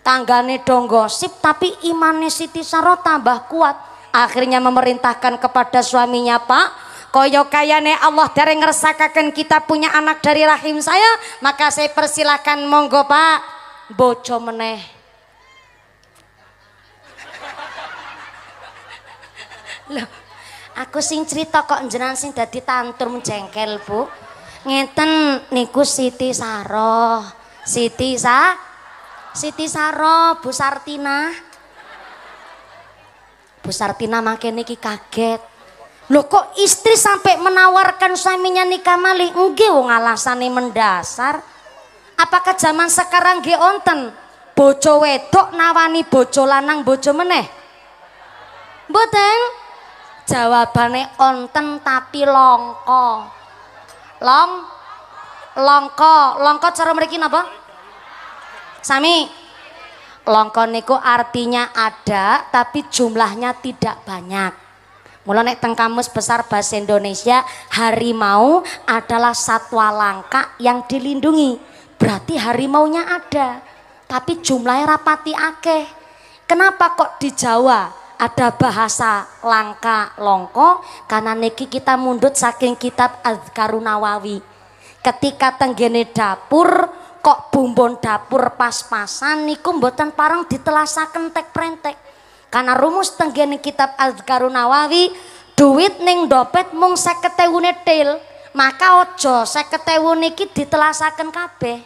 tanggane dong gosip tapi imannya Siti Saroh tambah kuat akhirnya memerintahkan kepada suaminya Pak Koyo kayane Allah dereng ngersakaken kita punya anak dari rahim saya maka saya persilahkan monggo Pak bocor meneh. Loh, aku sing cerita kok jenang sing dadi tantrum jengkel, Bu. Ngeten niku Siti Saro, Siti Sa Siti Saro, Bu Sartina. Bu Sartina makin niki kaget. Loh kok istri sampai menawarkan suaminya nikah malih? Enggak wong alasane mendasar apakah zaman sekarang ge onten bojo wedok nawani bojo lanang bojo meneh mboten jawabane onten tapi longko long longko longko cara mriki napa sami longko niku artinya ada tapi jumlahnya tidak banyak Mula nek teng kamus besar bahasa Indonesia, harimau adalah satwa langka yang dilindungi berarti harimaunya ada, tapi jumlahnya rapati akeh. Kenapa kok di Jawa ada bahasa langka longko? Karena niki kita mundut saking kitab Azkarunawawi. Ketika tenggene dapur kok bumbon dapur pas-pasan niku mboten parang ditelasaken tek prentek. Karena rumus tenggene kitab Azkarunawawi duit ning dopet mung 50.000 detail maka ojo seketewu niki ditelasakan kabeh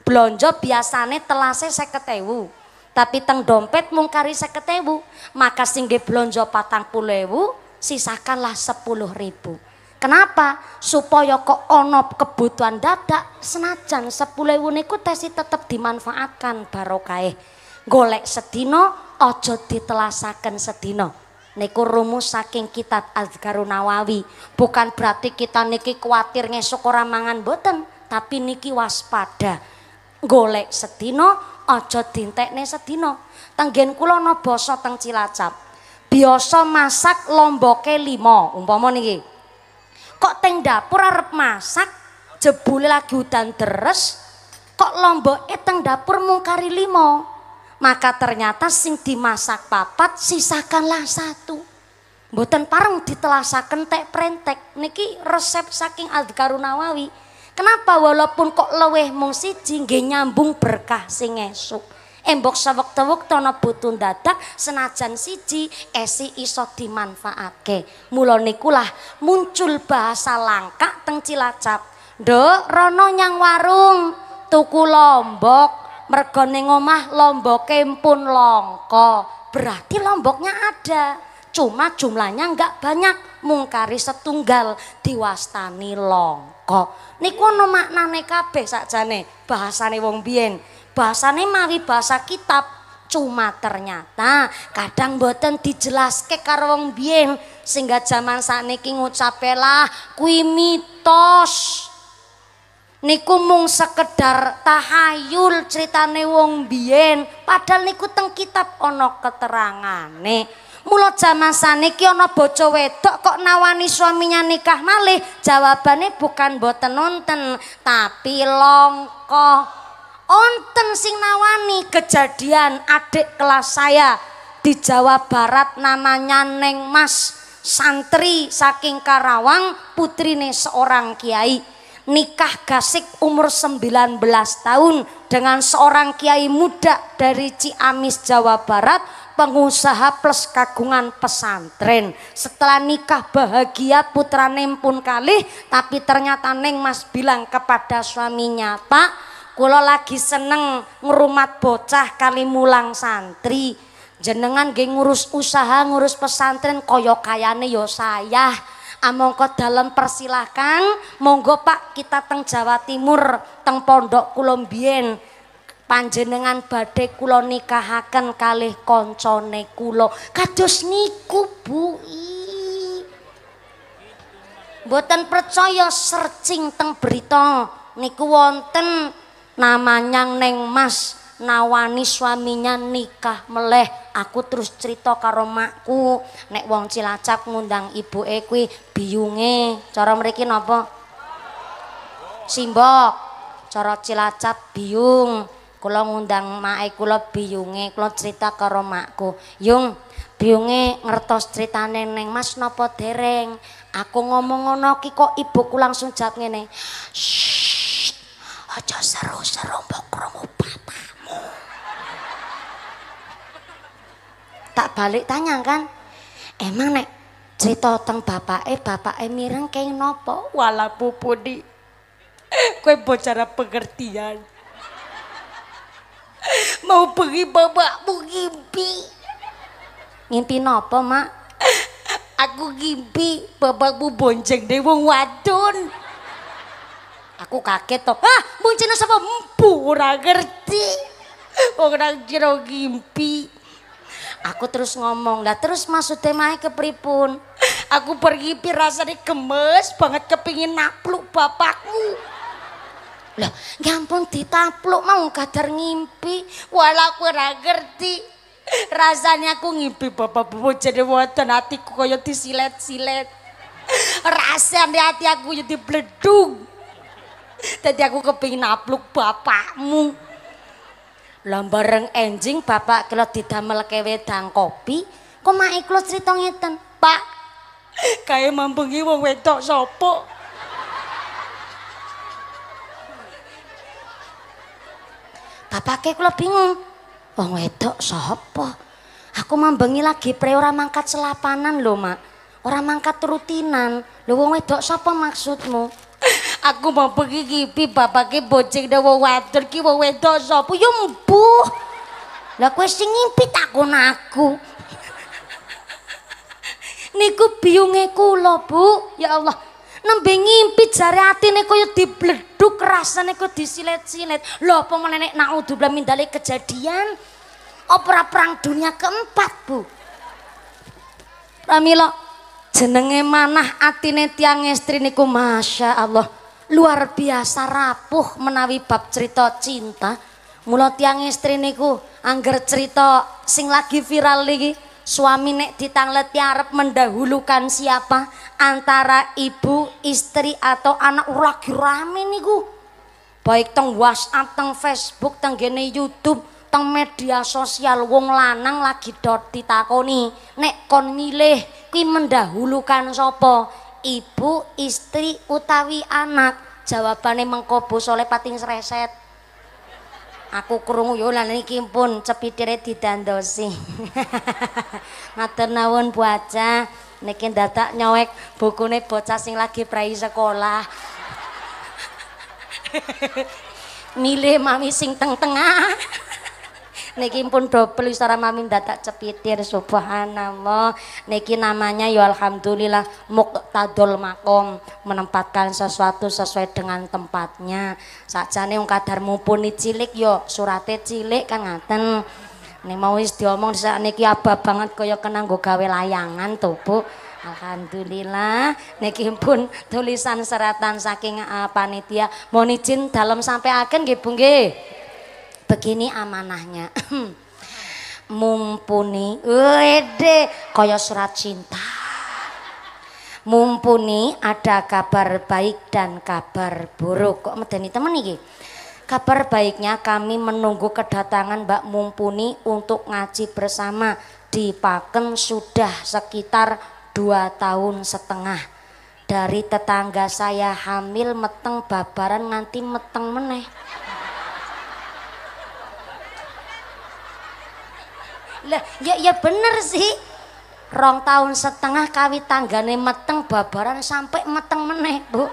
blonjo biasane telase seketewu tapi teng dompet mung seketewu maka singgih blonjo patang pulewu sisakanlah sepuluh ribu Kenapa? Supaya kok onop kebutuhan dadak senajan sepuluh niku tesi tetap dimanfaatkan barokai, Golek sedino, ojo ditelasakan sedino niku rumus saking kitab Azgaru Nawawi bukan berarti kita niki khawatir ngesuk ora mangan boten tapi niki waspada golek sedino ojo dintekne sedino tenggen kula ana boso teng Cilacap biasa masak lomboke limo. umpama niki kok teng dapur arep masak jebule lagi udan deres kok lomboke teng dapur mung limo. Maka ternyata sing dimasak papat sisakanlah satu. Mboten pareng ditelasaken tek prentek. Niki resep saking Adkarun Nawawi. Kenapa walaupun kok leweh mung siji nggih nyambung berkah sing esuk. Embok sewek-tewek tana butun dadak senajan siji esi iso dimanfaatke. Mula nikulah muncul bahasa langka teng Cilacap. Nduk, rono nyang warung tuku lombok mergo ning omah lomboke longko. Berarti lomboknya ada. Cuma jumlahnya enggak banyak. Mungkari setunggal diwastani longko. Niku ono maknane kabeh sakjane bahasane wong biyen. Bahasane mawi bahasa kitab cuma ternyata kadang boten dijelaske karo wong biyen sehingga zaman sakniki ngucape lah kuwi mitos niku mung sekedar tahayul ceritane wong biyen padahal niku teng kitab ana keterangane mula jaman saniki ana bojo wedok kok nawani suaminya nikah malih jawabane bukan boten nonten tapi longko onten sing nawani kejadian adik kelas saya di Jawa Barat namanya Neng Mas santri saking Karawang putrine seorang kiai nikah gasik umur 19 tahun dengan seorang kiai muda dari Ciamis Jawa Barat pengusaha plus kagungan pesantren setelah nikah bahagia putra neng pun kalih tapi ternyata neng mas bilang kepada suaminya pak kalau lagi seneng ngerumat bocah kali mulang santri jenengan geng ngurus usaha ngurus pesantren koyo kayane yo ya saya amongko dalam persilahkan monggo Pak kita teng Jawa Timur teng pondok Kulombien, panjenengan badhe kula nikahaken kalih koncone kula kados niku Bu Mboten percaya searching teng berita niku wonten namanya Neng Mas nawani suaminya nikah meleh aku terus cerita karo makku nek wong Cilacap ngundang Ibu ekwi biyunge cara mereka nopo simbok cara Cilacap biyung kula ngundang mae kula biyunge kula cerita karo makku yung biyunge ngertos cerita neng Mas nopo dereng aku ngomong ngono ki kok ibuku langsung jawab ngene aja seru-seru mbok tak balik tanya kan emang nek cerita tentang bapak eh bapak eh mireng kayak nopo wala pupudi Kue bocara pengertian mau pergi mau ngimpi ngimpi nopo mak aku ngimpi bu bonceng deh wong wadon aku kaget toh ah bonceng sama empu ngerti wong jero ngimpi Aku terus ngomong, lah terus masuk temanya pripun Aku pergi pirasa di gemes banget kepingin napluk bapakku. Lah, ngampun ya ditapluk mau kadar ngimpi, walau aku ora ngerti. Rasanya aku ngimpi bapak bapak jadi wadah hatiku kaya disilet-silet. Rasanya hati aku jadi bledung. Tadi aku kepingin napluk bapakmu. Lah bareng enjing bapak kula didamel wedang kopi, kok mak kula crito ngeten, Pak. Kae mambengi wong wedok sapa? Bapak kula bingung. Wong wedok sapa? Aku mambengi lagi pre ora mangkat selapanan lho, Mak. Ora mangkat rutinan. Lho wong wedok sapa maksudmu? aku mau pergi kipi bapak ki bocing dewa wadur ki wong wedo sopo yo lah kowe sing ngimpi takon aku niku biunge kula bu ya Allah nembe ngimpi jare atine kaya dibleduk rasane kok disilet-silet lho apa meneh nek naudzubillah mindale kejadian opera perang dunia keempat bu Pramila jenenge manah atine tiang estri niku Masya Allah luar biasa rapuh menawi bab cerita cinta. mulut tiang istri niku angger cerita sing lagi viral lagi suami nek ditanglet yaarap mendahulukan siapa antara ibu, istri atau anak lagi rame niku. Baik teng WhatsApp, teng Facebook, teng gene YouTube, teng media sosial wong lanang lagi dot ditakoni nek kon milih ki mendahulukan sopo. ibu, istri, utawi anak jawabannya mengkobo soleh pating sereset aku kurung yulan ini kimpun cepidirnya didandosi maternawan buaca nekin data nyawek bukune bocah sing lagi prai sekolah milih mami sing teng tengah niki pun dobel wis mami dadak cepitir subhanallah niki namanya ya alhamdulillah muktadul makom menempatkan sesuatu sesuai dengan tempatnya nih wong kadar mumpuni cilik yo ya surate cilik kan ngaten nih mau wis diomong saat niki apa banget koyo kena gue gawe layangan tuh bu Alhamdulillah niki pun tulisan seratan saking uh, panitia mohon izin dalam sampai akan gebung Bu begini amanahnya mumpuni wede koyo surat cinta mumpuni ada kabar baik dan kabar buruk kok medeni temen iki kabar baiknya kami menunggu kedatangan Mbak Mumpuni untuk ngaji bersama di Paken sudah sekitar dua tahun setengah dari tetangga saya hamil meteng babaran nanti meteng meneh Lah, ya ya bener sih. Rong tahun setengah kawit tanggane meteng babaran sampai meteng meneh, Bu.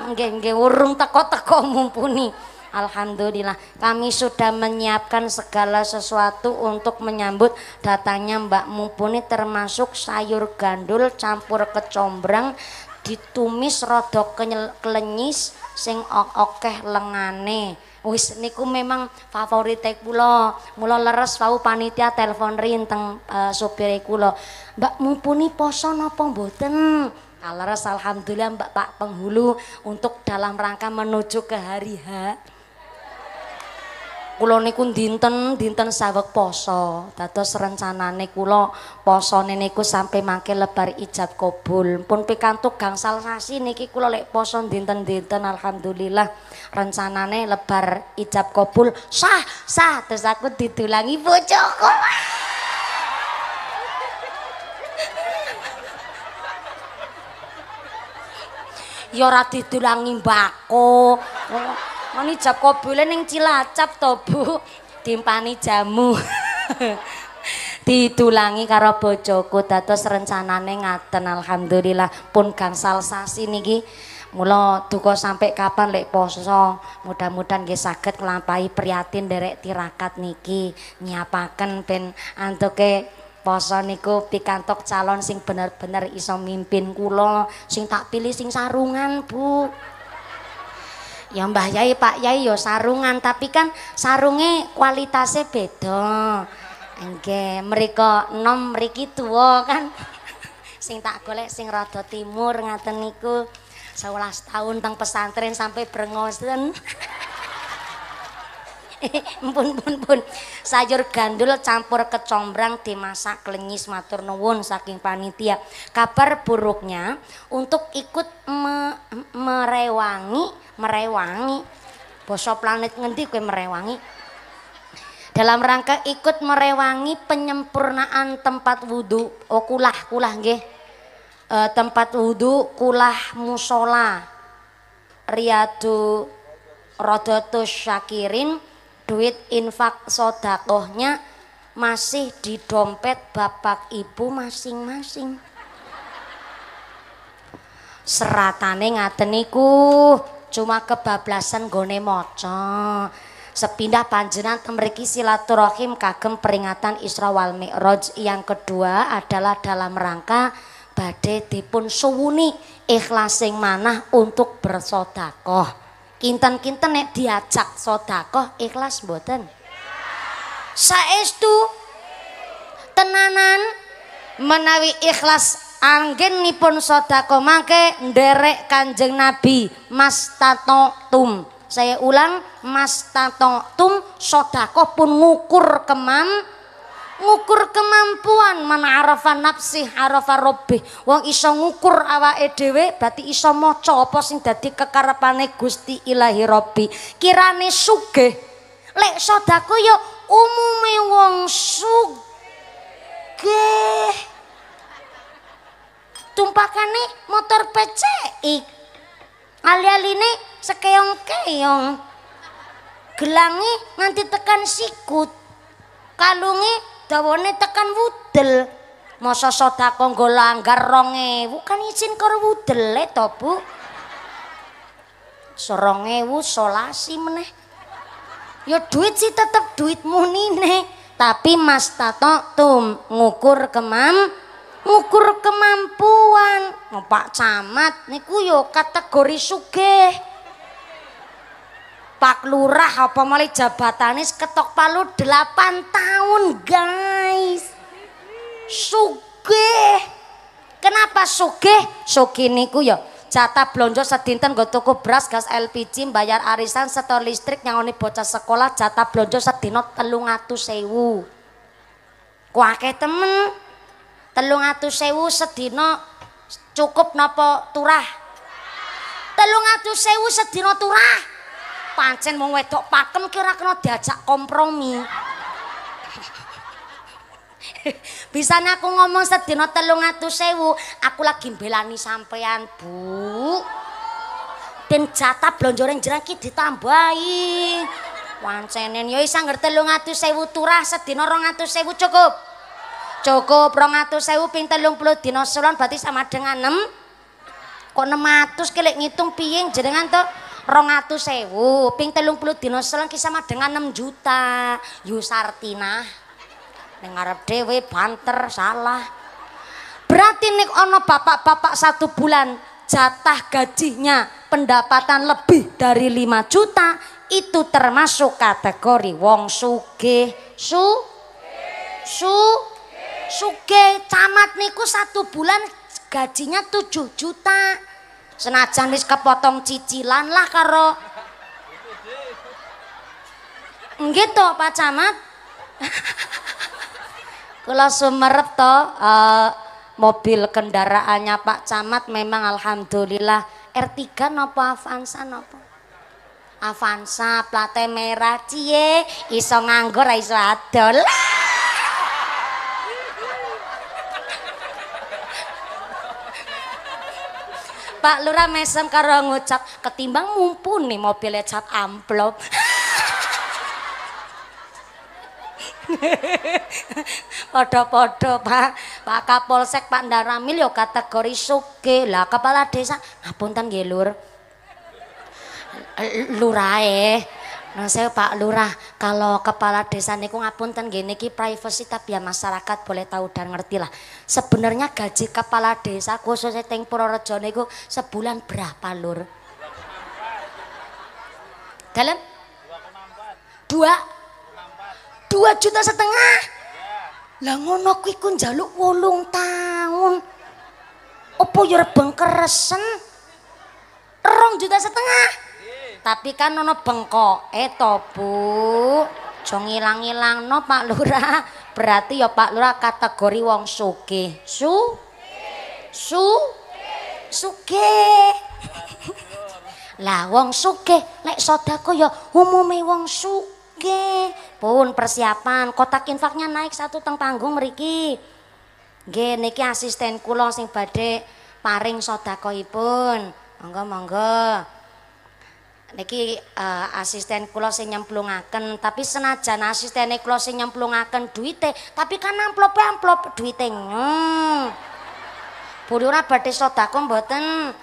Nggih, nggih urung teko-teko mumpuni. Alhamdulillah kami sudah menyiapkan segala sesuatu untuk menyambut datangnya Mbak Mumpuni termasuk sayur gandul campur kecombrang ditumis rodok kelenyis sing okeh lengane wis niku memang favorit kula mula leres wau panitia telepon rinteng teng uh, kula mbak mumpuni poso napa mboten nah, alhamdulillah Mbak Pak Penghulu untuk dalam rangka menuju ke hari H kula niku dinten dinten sawek poso dados rencanane kula posone niku sampe mangke lebar ijab kobul pun pikantuk gangsal rasi niki kula lek poso dinten-dinten alhamdulillah rencanane lebar ijab kobul sah sah terus aku didulangi bojoku ya ora didulangi mbako Mau ijab kobule ning Cilacap to, Bu. Dimpani jamu. Didulangi karo bojoku dados rencanane ngaten alhamdulillah pun gangsal salsasi niki. Mula duka sampe kapan lek poso. Mudah-mudahan nggih saged nglampahi priyatin derek tirakat niki nyiapaken ben antuke poso niku pikantuk calon sing bener-bener iso mimpin kula sing tak pilih sing sarungan Bu. ya Mbah Yai, Pak Yai ya sarungan, tapi kan sarunge kualitasnya beda. Engge, mereka nom mriki tuwa kan. sing tak golek sing rada timur ngaten niku. 11 tahun teng pesantren sampai brengosen. Mpun pun pun. Sayur gandul campur kecombrang dimasak lenyis matur nuwun saking panitia. Kabar buruknya untuk ikut me, merewangi, merewangi. bosop planet ngendi kue merewangi? Dalam rangka ikut merewangi penyempurnaan tempat wudhu. Oh kulah, kulah nge E, tempat wudhu kulah musola. Riyadu Rodotus Syakirin duit infak sodakohnya masih di dompet bapak ibu masing-masing seratane ngateniku cuma kebablasan gone moco sepindah panjenan temeriki silaturahim kagem peringatan Isra wal Mi'raj yang kedua adalah dalam rangka badai dipun suwuni ikhlasing manah untuk bersodakoh Kinten-kinten nek diajak sodakoh ikhlas mboten. Saestu tenanan menawi ikhlas angin anggenipun sodakoh mangke nderek Kanjeng Nabi Mas tato tum Saya ulang mas tato mastatotum sodakoh pun ngukur kemam ngukur kemampuan man arafa nafsi arafa robbi wong iso ngukur awake dhewe berarti iso maca apa sing dadi kekarepane Gusti Ilahi Robbi kirane sugih lek sedako yo umume wong sugih tumpakane motor PCI alialine sekeong keong gelangi nganti tekan sikut kalungi dawane tekan wudel masa sodako nggo langgar rong ewu kan izin karo wudele to bu serong ewu solasi meneh ya duit sih tetep duitmu muni nih tapi mas tato tum ngukur kemam ngukur kemampuan pak camat niku yo kategori sugeh Pak Lurah apa malah jabatanis ketok palu 8 tahun guys sugeh kenapa sugeh ini ku ya jatah blonjo sedinten gue toko beras gas LPG bayar arisan setor listrik yang nyangoni bocah sekolah jatah blonjo sedino telung atu sewu kuake temen telung atu sewu sedino cukup nopo turah telung atu sewu sedino turah wancen mau wedok pakem kira kena diajak kompromi bisa aku ngomong sedina telung atu sewu aku lagi belani sampean bu dan jatah blonjoreng jerang ki ditambahi wancenen yoi sanggar telung atu sewu turah sedina rong atu sewu cukup cukup rong atu sewu ping telung puluh dino berarti sama dengan 6 kok 600 kelek ngitung piing jenengan tuh atu sewu, ping telung puluh dino selengki sama dengan 6 juta. Yusartina, dengar dewe banter salah. Berarti nih ono bapak-bapak satu bulan jatah gajinya pendapatan lebih dari 5 juta itu termasuk kategori wong suge su su suge camat niku satu bulan gajinya tujuh juta senajan wis kepotong cicilan lah karo gitu Pak Camat kalau sumerep to uh, mobil kendaraannya Pak Camat memang alhamdulillah R3 nopo Avanza nopo Avanza plate merah cie iso nganggur iso adol Pak Lurah mesem karo ngucap ketimbang mumpuni mobilnya cap amplop. Podo-podo Pak, Pak Kapolsek, Pak Daramil yo kategori suke lah kepala desa ngapunten nggih Lur. Lurae. Nah, saya Pak Lurah, kalau kepala desa niku ngapunten gini ki privacy tapi ya masyarakat boleh tahu dan ngerti lah. Sebenarnya gaji kepala desa khususnya teng Purworejo niku sebulan berapa lur? Dalam? Dua. Dua juta setengah. Lah ngono kuwi ku njaluk 8 tahun. Opo yo rebeng Rong juta setengah. Tapi kan ono bengkok, eh topu, jong ngilang ilang no Pak Lura. Berarti ya Pak Lura kategori wong suge, su, su, suge. lah wong suge, lek sodako ya umume wong suge. Pun persiapan, kotak infaknya naik satu teng panggung meriki. Nge, niki asisten kulo sing badhe paring sodako ipun. Monggo, monggo. niki uh, asisten kula sing nyemplungaken tapi senajan asistene kula sing nyemplungaken duite tapi kan amplop amplop duite Bu Budi ora badhe sedako mboten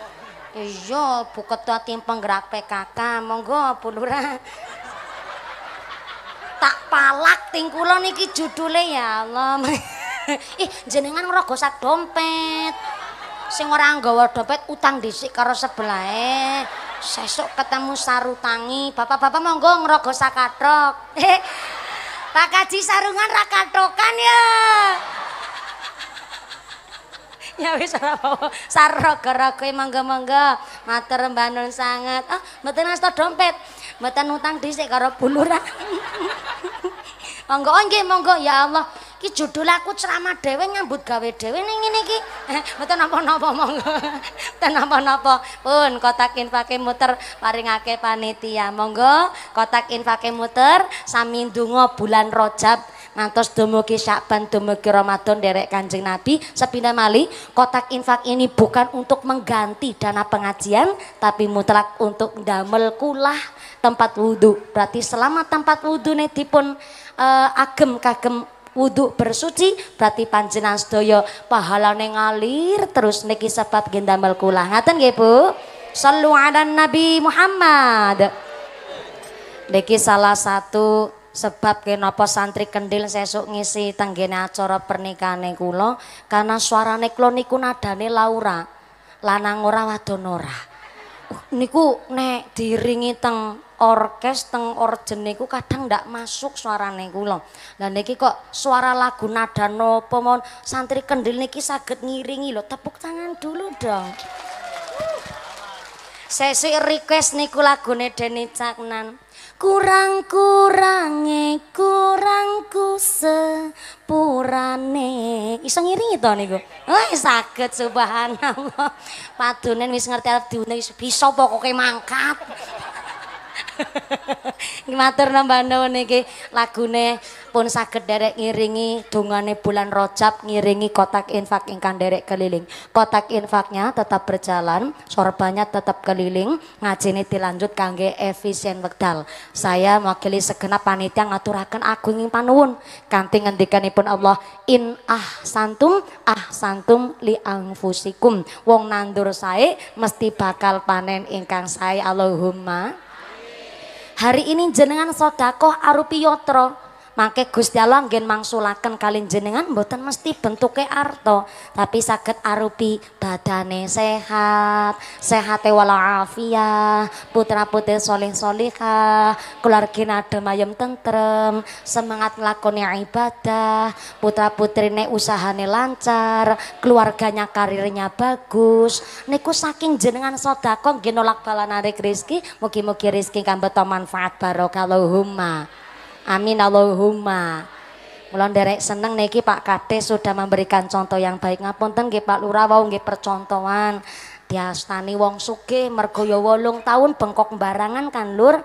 iya bu ketua tim penggerak PKK monggo bulura tak palak ting kula niki judule ya Allah ih jenengan rogo sak dompet sing ora nggawa dompet utang dhisik karo sebelahe eh. sesok ketemu sarutangi bapak-bapak monggo ngerogo sakatrok pak kaji sarungan rakatrokan ya ya wis ora bapak apa sarogo-rogo monggo-monggo matur mbah nun sanget oh ah, mboten asta dompet mboten utang dhisik karo buluran monggo oh nggih monggo ya Allah ki judul aku ceramah dewe nyambut gawe dewe ning ini ki eh, Mboten napa-napa monggo. Mboten napa nopo Pun kotak infake muter paringake panitia. Monggo kotak infake muter samin dungo bulan rojab ngantos dumugi Syakban dumugi Ramadan derek Kanjeng Nabi sepindah mali kotak infak ini bukan untuk mengganti dana pengajian tapi mutlak untuk damel kulah tempat wudhu berarti selama tempat wudhu nih dipun eh, agem kagem wudhu bersuci berarti panjenengan sedaya pahalane ngalir terus niki sebab gendamel kula ngaten nggih Bu sallu ala nabi Muhammad niki salah satu sebab kenapa santri kendil sesuk ngisi tenggene acara pernikahan kula karena suarane kula niku nadane Laura lanang ora wadon ora uh, niku nek diiringi teng orkes teng orjen niku kadang ndak masuk suarane niku lho. Lah niki kok suara lagu nada nopo mon santri kendil niki saged ngiringi lho tepuk tangan dulu dong. Sesuk request niku lagune Deni Caknan. Kurang-kurange kurangku sepurane. Iso ngiringi to niku? Eh saged subhanallah. Padunen wis ngerti arep diundang bisa pokoke mangkat. Matur nambah nuwun iki lagune pun saged derek ngiringi tungane bulan Rajab ngiringi kotak infak ingkang derek keliling. Kotak infaknya tetap berjalan, sorbanya tetap keliling, ngajine dilanjut kangge efisien wekdal. Saya mewakili segenap panitia ngaturaken agunging panuwun kanthi ngendikanipun Allah in ah santum ah santum li fusikum Wong nandur sae mesti bakal panen ingkang sae Allahumma Hari ini jenengan sodakoh arupi yotro. Mangke Gusti Allah nggih mangsulaken kalian jenengan mboten mesti bentuke arto, tapi saged arupi badane sehat, sehate walafiat, putra-putri soleh-solihah, keluarga adem ayem tentrem, semangat nglakoni ibadah, putra-putrine usahane lancar, keluarganya karirnya bagus. Niku saking jenengan sedekah nggih nolak balanare rezeki, mugi-mugi rezeki beto manfaat huma. Amin Allahumma. Mulan derek seneng niki Pak Kades sudah memberikan contoh yang baik. Ngapunten nggih Pak Lurah wau nggih percontohan. Diastani wong suke mergo ya tahun bengkok barangan kan Lur.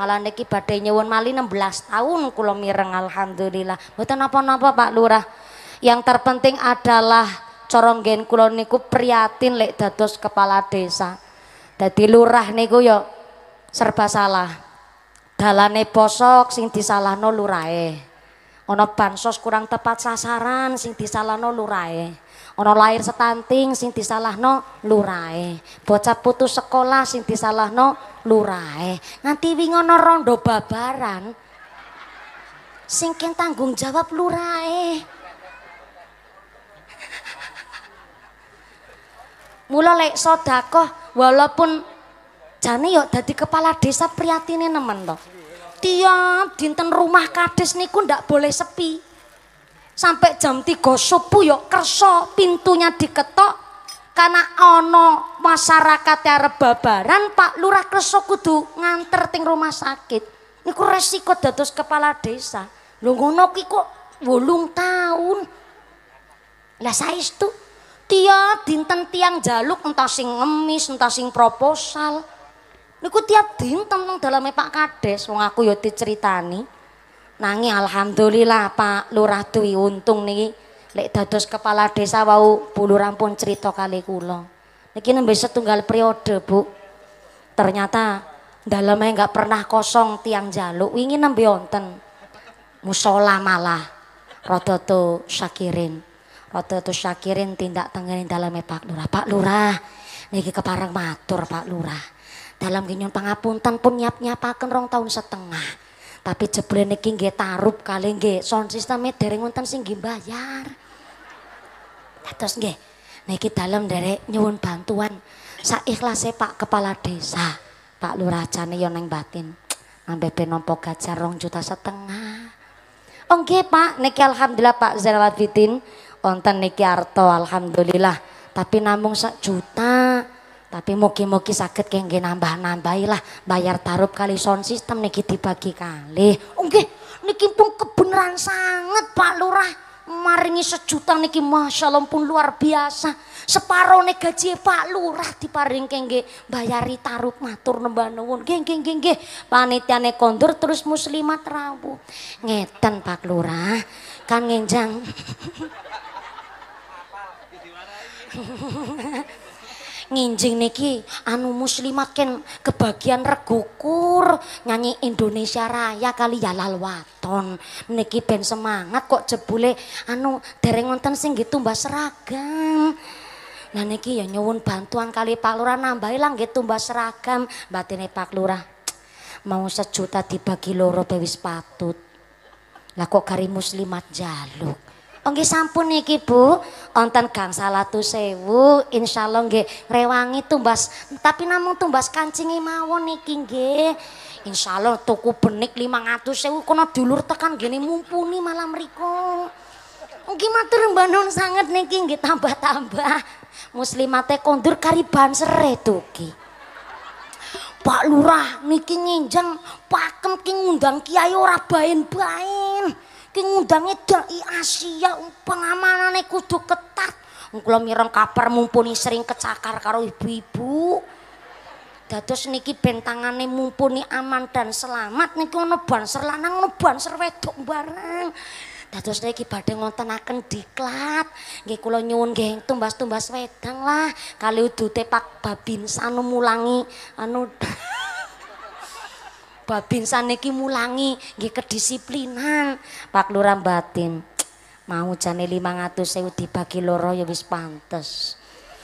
Malah niki badhe nyuwun mali 16 tahun kulo mireng alhamdulillah. Betul napa-napa Pak Lurah. Yang terpenting adalah corong gen kulo niku priatin lek dados kepala desa. jadi lurah niku yo ya serba salah dalane posok sing disalahno lurae. ono bansos kurang tepat sasaran sing disalahno lurae. ono lahir setanting sing disalahno lurae. Bocah putus sekolah sing disalahno lurae. Nganti wingi ana rondo babaran sing tanggung jawab lurae. Mula lek sedekah walaupun jane yo dadi kepala desa priyatine nemen to tiap dinten rumah kades niku ndak boleh sepi. Sampai jam 3 subuh yuk kerso pintunya diketok karena ono masyarakat arep babaran Pak Lurah kerso kudu nganter ting rumah sakit. Niku resiko dados kepala desa. lu ngono kok bolong tahun. Lah saestu tiap dinten tiang jaluk entah sing ngemis entah sing proposal niku tiap dinten nang daleme Pak Kades wong aku ya diceritani nangi alhamdulillah Pak Lurah Dwi untung niki lek dados kepala desa wau bulu pun cerita kali kula niki nembe setunggal periode Bu ternyata dalamnya nggak pernah kosong tiang jaluk wingi nembe wonten musola malah rada tu syakirin rada tu syakirin tindak tengene dalamnya Pak Lurah Pak Lurah niki kepareng matur Pak Lurah dalam ginyon pangapunten pun nyap nyiapaken rong tahun setengah. Tapi jebule niki nggih tarub kali nggih sound sisteme dereng wonten sing nggih bayar. Terus nggih niki dalam derek nyuwun bantuan sak ikhlase Pak Kepala Desa, Pak Lurah Jane yo ya neng batin. Ambe ben nampa gajar rong juta setengah. Oh nggih Pak, niki alhamdulillah Pak Zainal Fitin wonten niki arto alhamdulillah. Tapi namung sak juta tapi mugi-mugi sakit kengge nambah-nambahi lah bayar tarub kali sound system niki dibagi kali. Oke, niki pun kebenaran sangat Pak Lurah. Maringi sejuta niki Masya Allah pun luar biasa. Separo gaji Pak Lurah diparing kengge bayari tarup matur nembah nuwun. geng geng geng panitia nih kondur terus muslimat rabu Ngeten Pak Lurah, kan ngenjang. nginjing niki anu muslimat ken kebagian regukur nyanyi Indonesia Raya kali ya waton niki ben semangat kok jebule anu dereng wonten sing gitu mbah seragam nah niki ya nyuwun bantuan kali Pak Lurah nambahi lah gitu mbah seragam batine Pak Lurah mau sejuta dibagi loro bewis patut lah kok kari muslimat jaluk Nggih sampun niki Bu, wonten gangsal sewu, allah nge rewangi tumbas. Tapi namun tumbas kancingi mawon niki insya allah tuku benik lima ratus sewu kono dulur tekan gini mumpuni malam riko. onggi matur mbah sangat niki nggih tambah-tambah. Muslimate kondur kariban bansere tuki. Pak Lurah niki nginjang pakem ki ngundang kiai ora bain. ki ngundange dai Asia pengamanane kudu ketat kula mireng kaper mumpuni sering kecakar karo ibu-ibu dados niki bentangane mumpuni aman dan selamat niki ana banser lanang ana banser wedok bareng dados niki badhe ngontenaken diklat nggih kula nyuwun nggih tumbas-tumbas wedang lah kali udute Pak Babinsa anu mulangi anu babinsan niki mulangi nggih kedisiplinan Pak Lurah batin mau jane saya dibagi loro ya wis pantes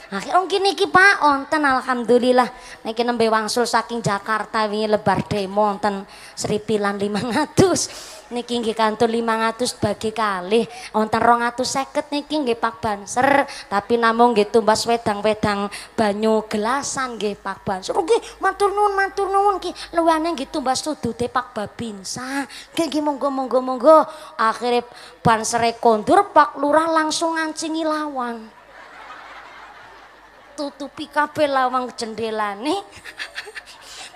Akhir nah, ongki niki Pak onten alhamdulillah niki nembe wangsul saking Jakarta wingi lebar demo onten seripilan 500 niki nggih lima 500 bagi kali, wonten 250 niki nggih Pak Banser tapi namung nggih tumbas wedang-wedang banyu gelasan nggih Pak Banser nggih matur nuwun matur nuwun ki luwane nggih tumbas sudute Pak Babinsa nggih nggih monggo monggo monggo akhire Bansere kondur Pak Lurah langsung ngancingi lawang tutupi kabel lawang nih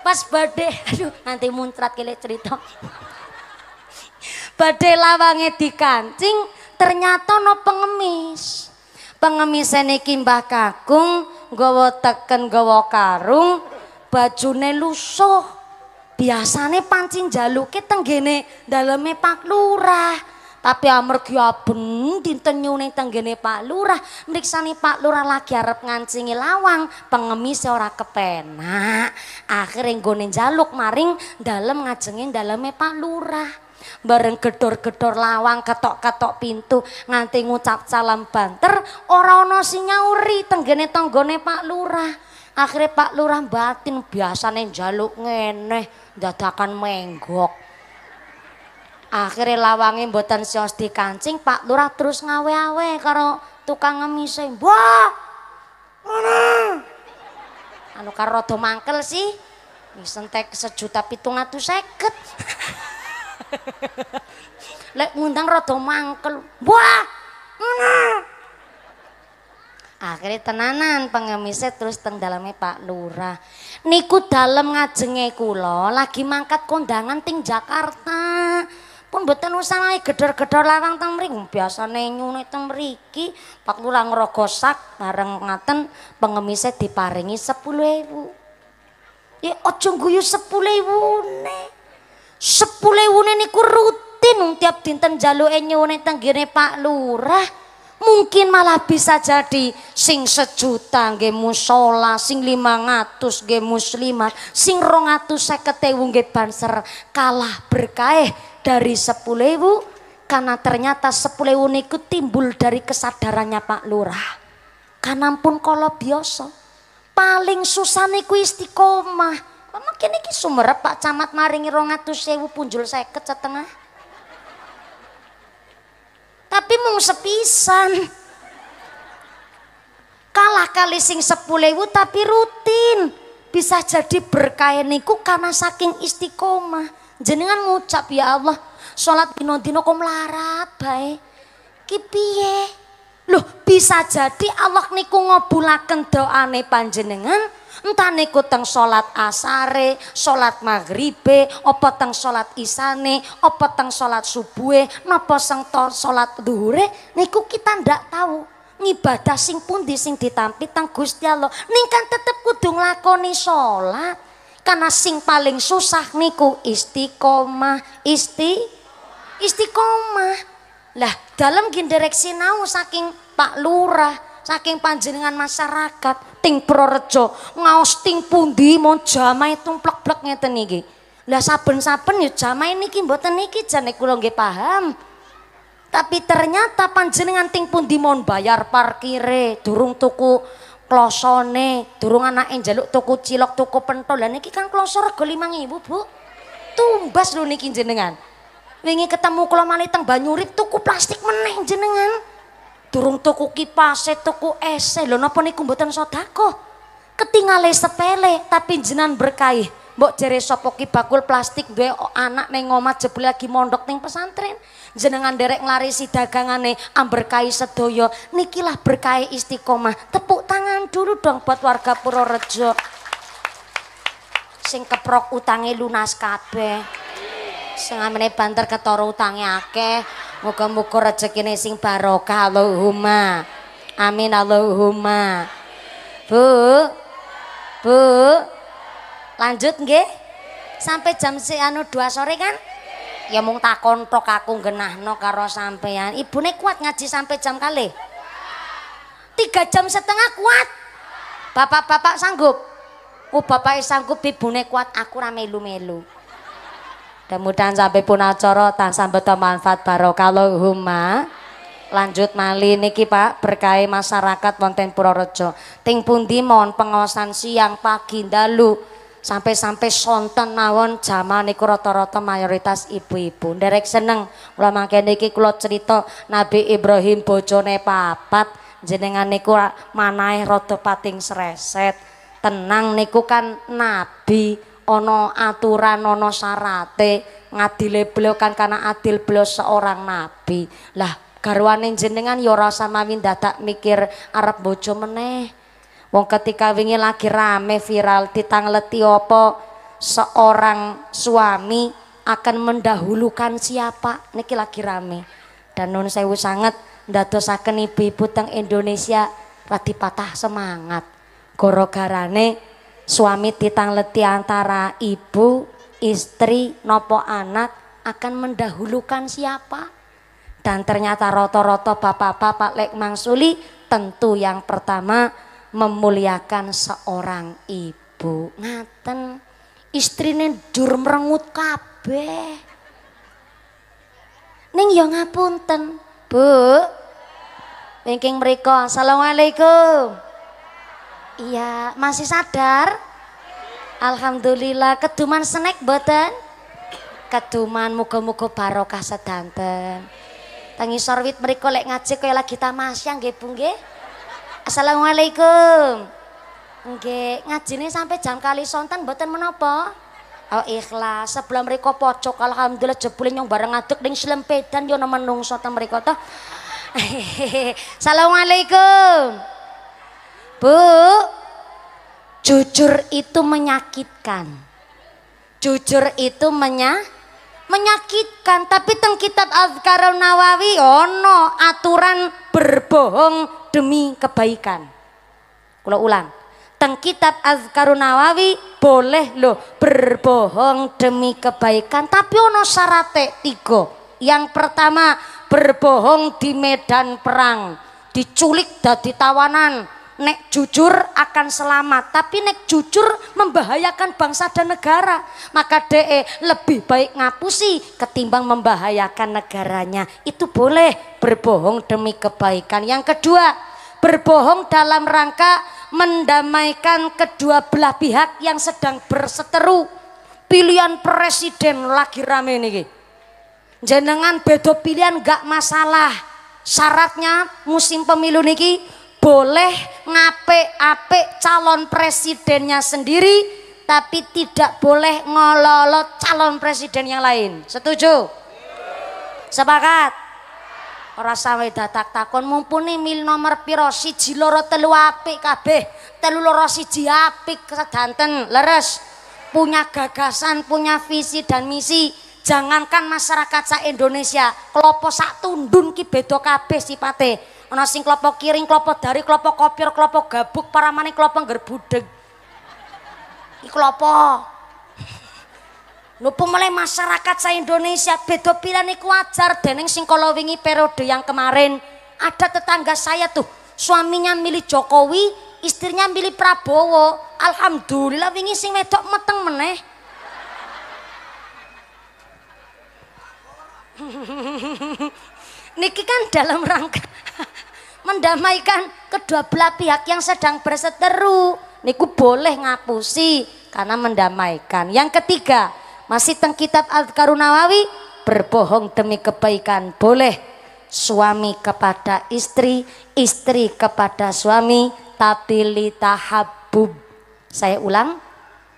pas badai aduh nanti muntrat kile cerita badhe lawange dikancing ternyata ana no pengemis. Pengemisene iki Mbah Kakung nggawa teken nggawa karung bajune lusuh. Biasane pancing jaluke tenggene daleme Pak Lurah. Tapi amargi aben dintenyune tenggene Pak Lurah, mriksani Pak Lurah lagi arep ngancingi lawang, pengemis ora kepenak. Akhire nggone jaluk maring dalem ngajengin daleme Pak Lurah. bareng gedor-gedor lawang ketok-ketok pintu nganti ngucap salam banter ora ana sing nyauri tenggene tanggane Pak Lurah akhirnya Pak Lurah batin biasane njaluk ngeneh, dadakan menggok akhirnya lawangi mboten sios di kancing Pak Lurah terus ngawe-awe karo tukang ngemise wah mana anu karo rada mangkel sih Wis entek sejuta pitung atus seket. Lek ngundang rada mangkel. Wah. Akhirnya tenanan pengemisnya terus teng dalamnya Pak Lurah. Niku dalem ngajenge kulo lagi mangkat kondangan ting Jakarta. Pun beten usah lagi gedor-gedor larang teng mriki hmm, biasa nenyu teng mriki. Pak Lurah ngerogosak bareng ngaten pengemisnya diparingi sepuluh ewu. Ya ojo guyu sepuluh ewu nih. ini niku rutin tiap dinten jaluke nyuwun tenggine Pak Lurah. Mungkin malah bisa jadi sing sejuta nggih musola, sing ngatus nggih muslimat, sing rongatus 250.000 nggih banser kalah berkah dari 10.000 karena ternyata 10.000 niku timbul dari kesadarannya Pak Lurah. Kanampun pun kalau biasa paling susah niku istiqomah Mama kini iki sumerep Pak Camat maringi rongatus sewu punjul 50 setengah. Tapi mung sepisan. Kalah kali sing sepulewu tapi rutin. Bisa jadi berkah niku karena saking istiqomah. Jenengan ngucap ya Allah, sholat dino-dino kom baik bae. Kipie. Loh, bisa jadi Allah niku ngobulakan doa doane panjenengan Entah niku teng salat asare, salat maghribe, apa teng salat isane, apa teng salat subuhe, napa sing salat dhuhure niku kita ndak tahu. Ngibadah sing pundi sing ditampi teng Gusti Allah. Ning kan tetep kudu nglakoni salat. Karena sing paling susah niku istiqomah, isti istiqomah. Lah, dalam direksi nau saking Pak Lurah, saking panjenengan masyarakat, ting prorejo ngaos ting pundi mau jamai tumplek plek ngeten niki lah saben saben ya jamai niki mboten niki jane kula nggih paham tapi ternyata panjenengan ting pundi mau bayar parkire durung tuku klosone durung anak jaluk tuku cilok tuku pentol lah niki kan kloso rego limang ibu bu tumbas lho niki jenengan wingi ketemu kula malih teng banyurip tuku plastik meneh jenengan turung tuku kipase tuku es lho napa niku mboten sedako ketingale sepele tapi jenan berkahi mbok jere sapa ki bakul plastik duwe anak ning omah jebul lagi mondok ning pesantren jenengan derek nglarisi dagangane amberkahi sedaya nikilah berkahi istiqomah tepuk tangan dulu dong buat warga Purworejo sing keprok utange lunas kabeh sing amene banter ketoro utange akeh muka rezeki ini sing barokah Allahumma. Amin Allahumma. Bu. Bu. Lanjut nge Sampai jam si anu dua sore kan? Ya mung tak kontok aku genah no karo sampean. ini kuat ngaji sampai jam kali? Tiga jam setengah kuat. Bapak-bapak sanggup? Oh bapaknya sanggup Ibu ini kuat aku lu melu-melu. Kemudian sampai pun acara sampai beto manfaat barokah huma. Lanjut mali niki Pak berkait masyarakat Wonten Purworejo. Ting pundi mohon pengawasan siang pagi dalu sampai-sampai sonten mawon jaman niku rata-rata mayoritas ibu-ibu. Derek seneng kula mangke niki kulot cerita Nabi Ibrahim bojone papat jenengan niku manai rada pating sreset. Tenang niku kan nabi ono aturan ono sarate ngadile beliau kan karena adil beliau seorang nabi lah garwane jenengan ya ora mawin dadak mikir arab bojo meneh wong ketika wingi lagi rame viral ditangleti opo seorang suami akan mendahulukan siapa niki lagi rame dan nun sewu sangat ndadosaken ibu-ibu Indonesia radi patah semangat gara-garane suami titang leti antara ibu, istri, nopo anak akan mendahulukan siapa? Dan ternyata roto-roto bapak-bapak lek mangsuli tentu yang pertama memuliakan seorang ibu. Ngaten istrine dur merengut kabeh. Ning ya ngapunten, Bu. Wingking mriku. Assalamualaikum. Iya, masih sadar? Alhamdulillah, keduman snack boten? Keduman muga-muga barokah sedanten. Tangi sorwit mereka lek ngaji kaya lagi tamasya nggih Bu nggih. Assalamualaikum. Nggih, ngajine sampai jam kali sonten boten menapa? Oh ikhlas, sebelum mereka pocok alhamdulillah jebule nyong bareng ngadeg ning slempedan yo menungso ta mereka toh. Assalamualaikum. Bu, jujur itu menyakitkan. Jujur itu menya, menyakitkan, tapi teng kitab Azkarun Nawawi ono aturan berbohong demi kebaikan. Kalau ulang, teng kitab Azkarun Nawawi boleh lo berbohong demi kebaikan, tapi ono syaratnya tiga. Yang pertama berbohong di medan perang, diculik dari tawanan, nek jujur akan selamat tapi nek jujur membahayakan bangsa dan negara maka DE lebih baik ngapusi ketimbang membahayakan negaranya itu boleh berbohong demi kebaikan yang kedua berbohong dalam rangka mendamaikan kedua belah pihak yang sedang berseteru pilihan presiden lagi rame nih jenengan bedo pilihan gak masalah syaratnya musim pemilu niki boleh ngape-ape calon presidennya sendiri tapi tidak boleh ngololot calon presiden yang lain setuju? sepakat? orang sampe datak takon mumpuni mil nomor piro siji loro telu apik kabeh telu loro siji apik sedanten leres punya gagasan punya visi dan misi Jangankan masyarakat sa Indonesia, kelopo sak tundun ki beda kabeh sipate. Ana sing kelopo kiring, kelopo dari, kelopo kopir, kelopo gabuk, para manik kelopo ngerbudeg. Iki kelopo. lupa mulai masyarakat sa Indonesia beda pilihan iku wajar dening sing kala wingi periode yang kemarin ada tetangga saya tuh suaminya milih Jokowi, istrinya milih Prabowo. Alhamdulillah wingi sing wedok meteng meneh. Niki kan dalam rangka mendamaikan kedua belah pihak yang sedang berseteru. Niku boleh ngapusi karena mendamaikan. Yang ketiga, masih teng kitab Al-Karunawawi, berbohong demi kebaikan boleh. Suami kepada istri, istri kepada suami, tapi litahabub. Saya ulang,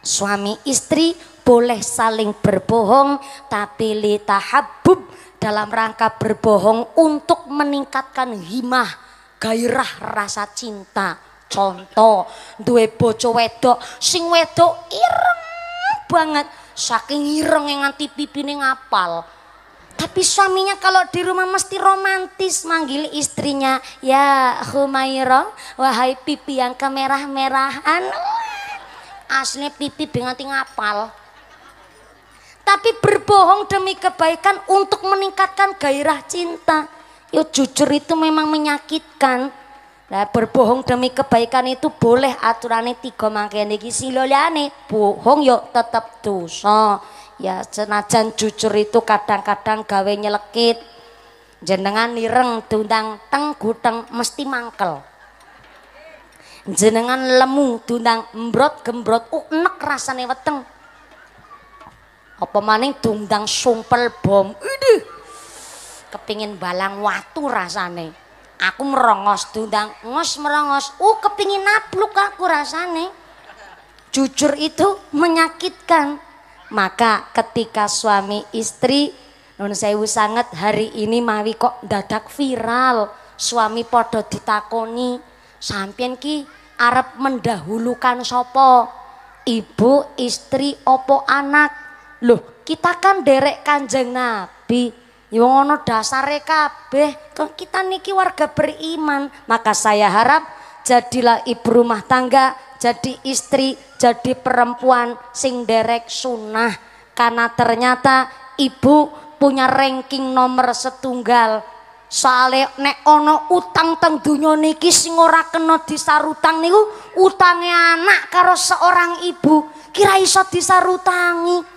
suami istri boleh saling berbohong tapi habub dalam rangka berbohong untuk meningkatkan himah gairah rasa cinta contoh duwe bojo wedok sing wedok ireng banget saking ireng yang nganti pipine ngapal tapi suaminya kalau di rumah mesti romantis manggil istrinya ya Humaira wahai pipi yang kemerah-merahan aslinya pipi dengan ngapal tapi berbohong demi kebaikan untuk meningkatkan gairah cinta. Yo jujur itu memang menyakitkan. Nah, berbohong demi kebaikan itu boleh aturannya tiga mangkene si silolane bohong yo tetap dosa. Ya senajan jujur itu kadang-kadang gawe nyelekit. Jenengan nireng dundang teng guteng mesti mangkel. Jenengan lemu dundang embrot gembrot unek rasane weteng apa maning dungdang sumpel bom. Ini Kepingin balang watu rasane. Aku merongos dundang, ngos merongos. Uh, kepingin napluk aku rasane. Jujur itu menyakitkan. Maka ketika suami istri nun sewu sangat hari ini mawi kok dadak viral. Suami podo ditakoni, Sampian ki Arab mendahulukan sopo ibu, istri, opo anak Loh, kita kan derek Kanjeng Nabi. Ya ngono dasar kabeh. kita niki warga beriman, maka saya harap jadilah ibu rumah tangga, jadi istri, jadi perempuan sing derek sunnah. Karena ternyata ibu punya ranking nomor setunggal Soale nek ono utang teng dunya niki sing ora kena disarutang niku utange anak karo seorang ibu kira iso disarutangi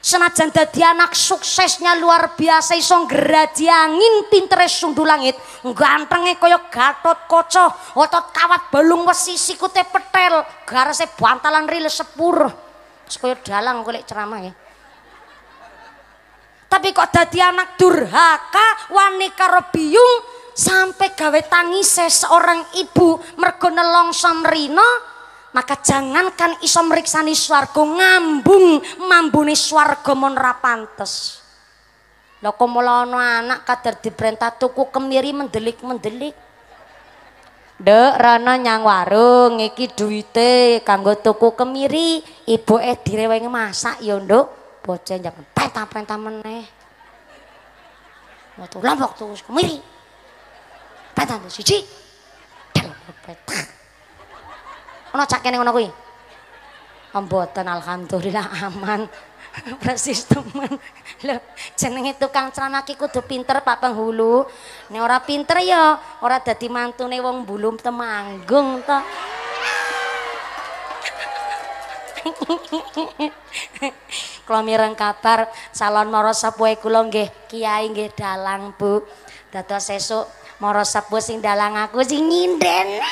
senajan dadi anak suksesnya luar biasa iso ngeradi angin pinteres sundu langit gantengnya kaya gatot koco otot kawat balung wesi sikute petel garase bantalan ril sepur sekoyo dalang kulit ceramah ya tapi kok dadi anak durhaka wani karo sampai gawe tangise seorang ibu mergo nelongso merino maka jangankan iso meriksani swarga ngambung mambune swargo mon ra pantes lha anak di anak kadar diperintah tuku kemiri mendelik-mendelik Dek, rana nyang warung, iki duite kanggo tuku kemiri, Ibu eh direweng masak ya, dok. Bocah jangan pentah-pentah meneh. waktu lambok tuku kemiri. Pentah siji. Dek, ana cak kene ngono kuwi. Oh, mboten alhamdulillah aman. Persis temen. Lho, jenenge tukang ceramaki kudu pinter Pak Penghulu. Nek ora pinter ya ora dadi mantune wong bulum temanggung to. kula mireng kabar calon maros sepuhe kula nggih kiai nggih dalang Bu. Dados sesuk maros sepuh sing dalang aku sing nginden.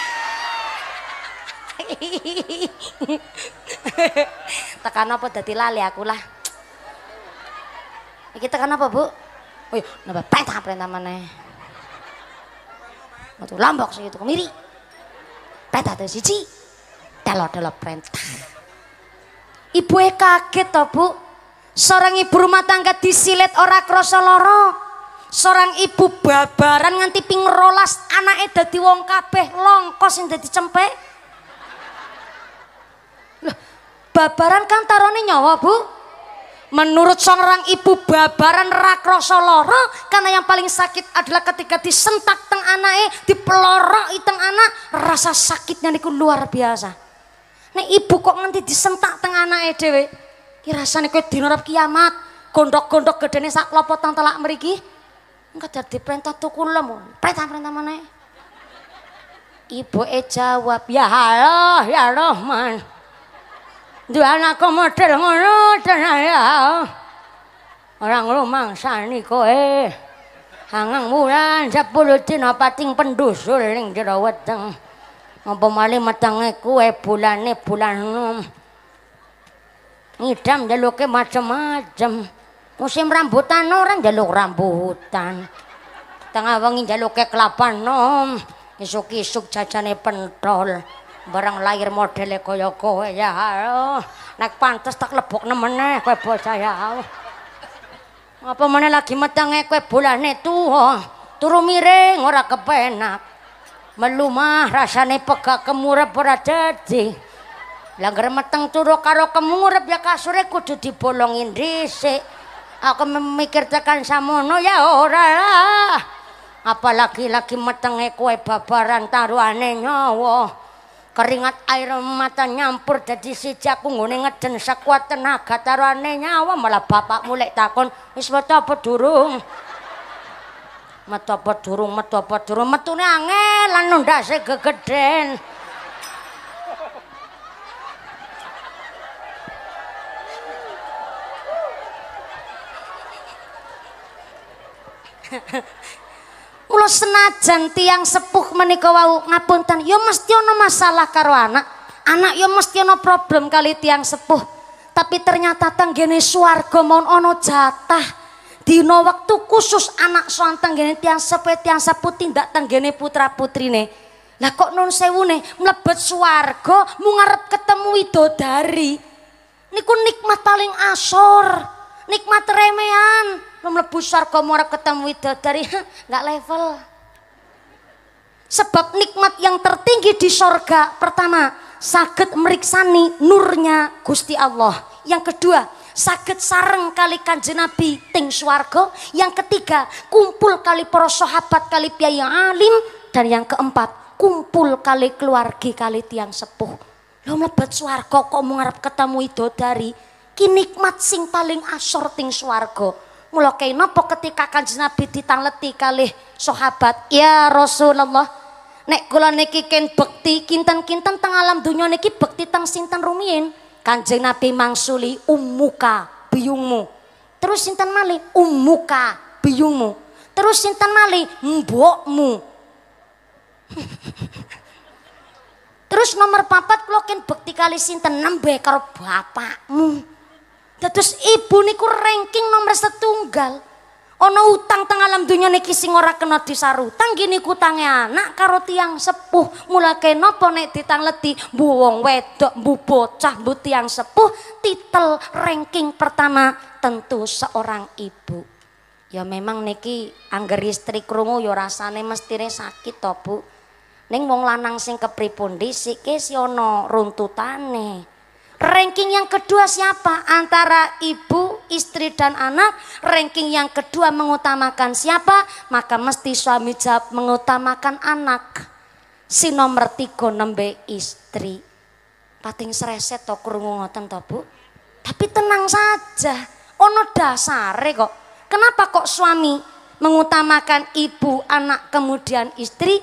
tekan apa dadi lali aku lah. kita tekan apa, Bu? oh nambah pentah perintah mana? Waktu lombok sih itu kemiri. Pentah tuh siji. telor telor perintah Ibu eh kaget toh, Bu. Seorang ibu rumah tangga disilet orang krasa loro seorang ibu babaran nganti ping rolas anake dadi wong kabeh longkos yang dadi cempe babaran kan tarone nyawa bu menurut seorang ibu babaran rakroso loro karena yang paling sakit adalah ketika disentak teng di dipelorok teng anak rasa sakitnya niku luar biasa nek ibu kok nanti disentak teng eh dewe rasanya kue dinorap kiamat gondok-gondok nih sak lopot tang telak merigi enggak jadi perintah tukul lemu perintah perintah mana ibu eh jawab ya halo ya Rahman Dua anak kau model ngono tenang ya. Orang rumah sana ni kau Hangang bulan sepuluh tino pating pendusul ring jerawat teng. Ngapa malih matang aku eh bulan ni bulan nom. Ngidam jaluk macam-macam. Musim rambutan orang jaluk rambutan. Tengah wangi jaluk kelapa nom. Isuk-isuk jajane pentol. Isuk-isuk jajane pentol. barang lahir model kaya kowe ya oh, nek pantes tak lebok nemene kowe bocah ya apa mana lagi metenge kowe bolane tuwa turu miring ora kepenak melumah rasane pegak kemurep ora dadi langgar meteng turu karo kemurep ya kasure kudu dibolongin dhisik aku memikir tekan samono ya ora apalagi lagi metenge kowe babaran taruhane nyawa keringat air mata nyampur dadi sijak aku ngeden sekuat tenaga tarane nyawa malah bapak mulai takon wis metu apa durung metu apa durung metu apa durung metune angel lan nundase gegeden kula senajan tiang sepuh menika wau ngapunten ya mesti ana masalah karo anak anak ya mesti ana problem kali tiang sepuh tapi ternyata tenggene swarga mon ono jatah di dina waktu khusus anak soan tenggene tiang sepuh tiang sepuh tindak tenggene putra putrine lah kok nun sewune melebet swarga mau ngarep ketemu widodari niku nikmat paling asor nikmat remean mlebu sorga mau ketemu dari nggak level sebab nikmat yang tertinggi di sorga pertama sakit meriksani nurnya Gusti Allah yang kedua sakit sareng kali kanji nabi ting swargo yang ketiga kumpul kali para sahabat kali pia yang alim dan yang keempat kumpul kali keluarga kali tiang sepuh lo suar swargo kok mau ketemu ketemu dari ki nikmat sing paling asor ting swargo Mula kaya nopo ketika kanjeng Nabi ditangleti kali sahabat, "Ya Rasulullah, nek kula niki ken bekti kinten-kinten teng alam dunia niki bekti teng sinten rumiyin?" Kanjeng Nabi mangsuli ummuka biungmu Terus sinten mali ummuka biungmu Terus sinten mali mbokmu. Terus nomor papat kula ken bekti kali sinten nembe karo bapakmu. Tetus ibu niku ranking nomor setunggal. Ono utang teng alam dunia niki sing ora kena disarutang gini kutange anak karo tiang sepuh. Mulake napa nek leti mbu wong wedok, mbu bocah, mbu tiang sepuh titel ranking pertama tentu seorang ibu. Ya memang niki angger istri krungu yo ya rasane mestine sakit to, Bu. Ning wong lanang sing kepripun dhisik ki ana runtutane. Ranking yang kedua siapa? Antara ibu, istri, dan anak. Ranking yang kedua mengutamakan siapa? Maka mesti suami jawab mengutamakan anak. Si nomor tiga nembe istri. Pating sereset to kurungu ngoten to, Bu. Tapi tenang saja. Ono dasare kok. Kenapa kok suami mengutamakan ibu, anak, kemudian istri?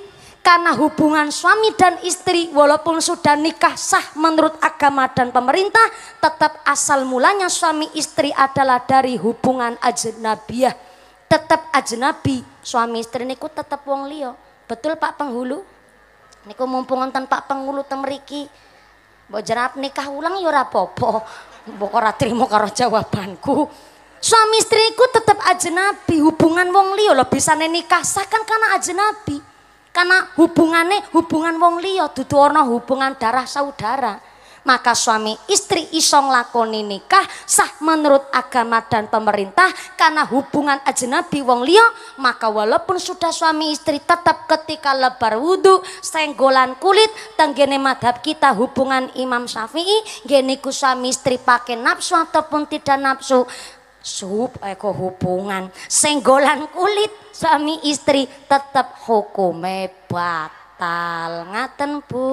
karena hubungan suami dan istri walaupun sudah nikah sah menurut agama dan pemerintah tetap asal mulanya suami istri adalah dari hubungan ajnabiyah tetap ajnabi suami istri niku tetap wong betul Pak penghulu niku mumpung tanpa Pak penghulu temeriki mau jerap nikah ulang yura ya popo, apa terima karo jawabanku suami istriku tetap ajnabi hubungan wong liya lho bisa nikah sah kan karena ajnabi karena hubungannya hubungan wong liya dudu ana hubungan darah saudara. Maka suami istri isong lakoni nikah sah menurut agama dan pemerintah karena hubungan ajnabi wong liya, maka walaupun sudah suami istri tetap ketika lebar wudhu senggolan kulit tenggene madhab kita hubungan Imam Syafi'i geniku suami istri pakai nafsu ataupun tidak nafsu sup eko eh, hubungan senggolan kulit suami istri tetep hukume batal ngaten bu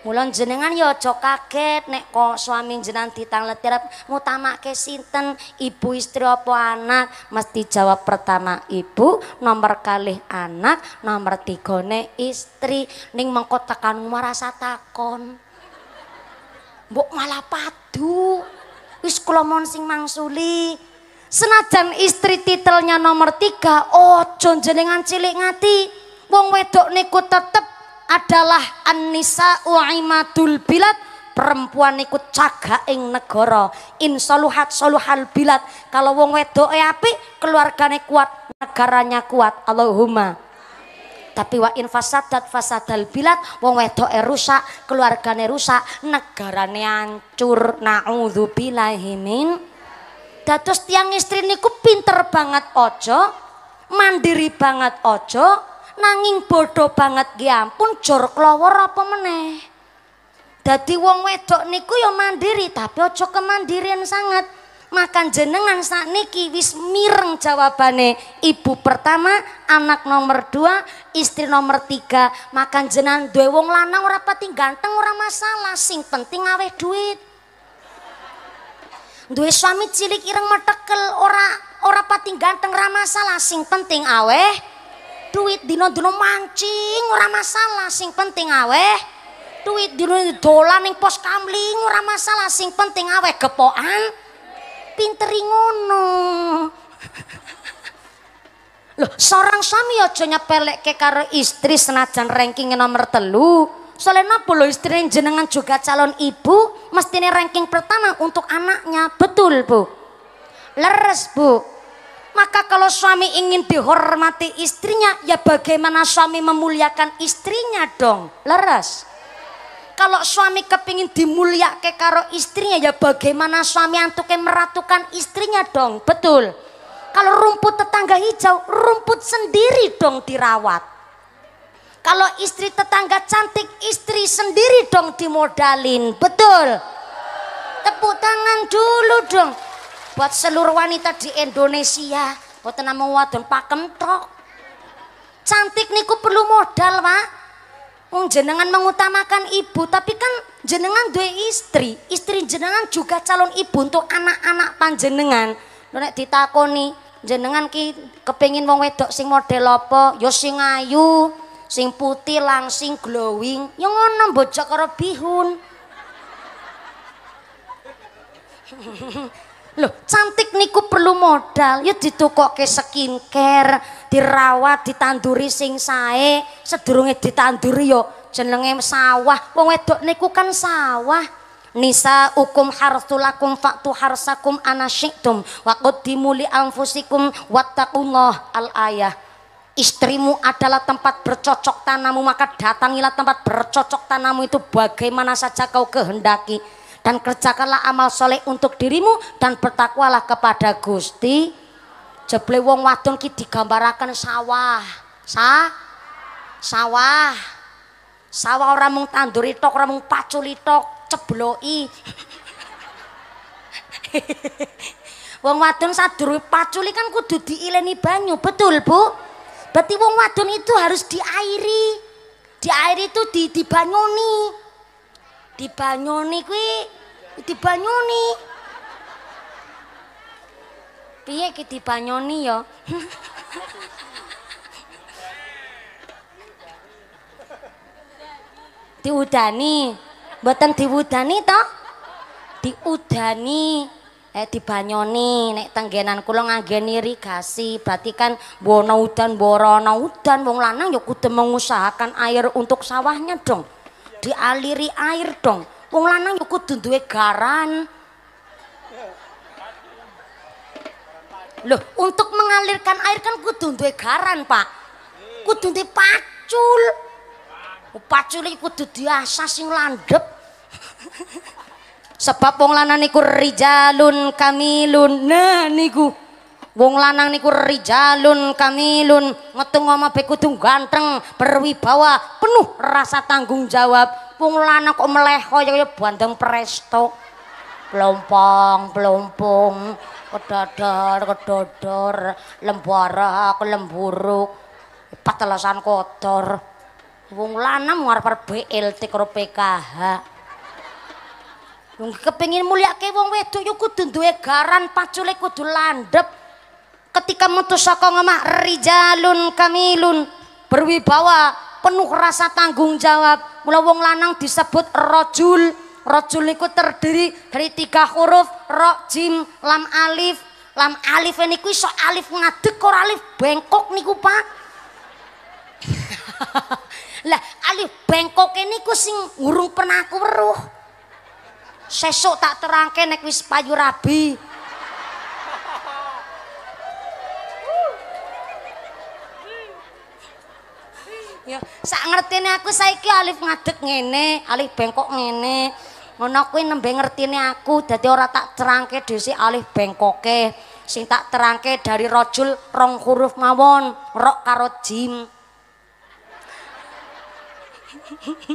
Mulon jenengan yo ya cok kaget nek kok suami jenengan ditangletir ngutamake sinten ibu istri apa anak mesti jawab pertama ibu nomor kali anak nomor ne istri ning mengkotakan tekan marasa takon mbok malah padu wis kula mon sing mangsuli. Senajan istri titelnya nomor tiga, ojo oh, jenengan cilik ngati. Wong wedok niku tetep adalah Anissa Uaimadul Bilad perempuan niku ing negara insoluhat soluhal bilad kalau wong wedok e api keluargane kuat negaranya kuat Allahumma tapi wa in fasadat fasadal bilad wong wedoke rusak, keluargane rusak, negarane hancur. Nauzubillahi min Dados tiang istri niku pinter banget ojo, mandiri banget ojo, nanging bodoh banget ki ampun jor klawor apa meneh. Dadi wong wedok niku ya mandiri tapi ojo kemandirian sangat makan jenengan sakniki wis mireng jawabane ibu pertama anak nomor dua istri nomor tiga makan jenengan duwe wong lanang ora pati ganteng ora masalah sing penting aweh duit duwe suami cilik ireng metekel ora ora pati ganteng ora masalah sing penting aweh duit dino-dino mancing ora masalah sing penting aweh duit di dolan ning pos kamling ora masalah sing penting aweh gepokan pinteri ngono. Loh, seorang suami aja ke karo istri senajan ranking nomor telu. Soalnya napa lo istri yang jenengan juga calon ibu, mestinya ranking pertama untuk anaknya, betul bu? Leres bu. Maka kalau suami ingin dihormati istrinya, ya bagaimana suami memuliakan istrinya dong, leres? kalau suami kepingin dimuliakan karo istrinya ya bagaimana suami antuke meratukan istrinya dong, betul. Kalau rumput tetangga hijau, rumput sendiri dong dirawat. Kalau istri tetangga cantik, istri sendiri dong dimodalin, betul. Tepuk tangan dulu dong. Buat seluruh wanita di Indonesia, buat nama wadon pakem tok. Cantik niku perlu modal, Pak. Wong oh, jenengan mengutamakan ibu, tapi kan jenengan dua istri, istri jenengan juga calon ibu untuk anak-anak panjenengan. Nek ditakoni, jenengan ki kepengin wong wedok sing model apa? Ya sing ayu, sing putih langsing glowing. Ya ngono bojok karo bihun. Loh, cantik niku perlu modal. Ya ditukokke skincare, dirawat, ditanduri sing sae, sedurunge ditanduri yo ya jenenge sawah. Wong wedok niku kan sawah. Nisa ukum hartulakum faktu harsakum anasyiktum wa qaddimu li anfusikum wattaqullah al ayah istrimu adalah tempat bercocok tanamu maka datangilah tempat bercocok tanamu itu bagaimana saja kau kehendaki dan kerjakanlah amal soleh untuk dirimu dan bertakwalah kepada Gusti jeble wong wadon ki digambarakan sawah sa sawah sawah orang mung tanduri tok orang mung paculi tok cebloi wong wadon sadur paculi kan kudu diileni banyu, betul Bu? Berarti wong wadon itu harus diairi. Diairi itu di dibanyoni di Banyuni kuwi di Banyuni piye ki di Banyuni ya diudani mboten diwudani to diudani eh di Banyuni nek tenggenan kula nganggeni irigasi berarti kan bono udan borono udan wong lanang ya kudu mengusahakan air untuk sawahnya dong dialiri air dong. Wong lanang yo kudu duwe garan. Loh, untuk mengalirkan air kan kudu duwe garan, Pak. Kudu duwe pacul. Oh, pacul iki kudu diasah sing landep, Sebab wong lanang niku rijalun kamilun. Nah niku. Wong lanang niku rijalun kamilun, ngetung ngoma kudu ganteng, berwibawa, penuh rasa tanggung jawab. Wong lanang kok meleho ya kaya bandeng presto. pelompong pelompong kedadar, kedodor, lembara, lemburuk patelasan kotor. Wong lanang ngarep BLT karo PKH. Wong kepengin mulyake wong wedok yo ya kudu duwe garan, pacule kudu landhep ketika metu saka ngemah rijalun kamilun berwibawa penuh rasa tanggung jawab mula wong lanang disebut rojul rojul niku terdiri dari tiga huruf ro jim lam alif lam alif ku iso alif ngadek kor alif bengkok niku Pak lah alif bengkok ku sing ngurung pernah aku weruh sesok tak terangke nek wis payu rabi ya sak ngertine aku saiki alif ngadeg ngene alif bengkok ngene ngono kuwi nembe ngertine aku dadi ora tak terangke dhisik alif bengkoke sing tak terangke dari rojul rong huruf mawon rok karo jim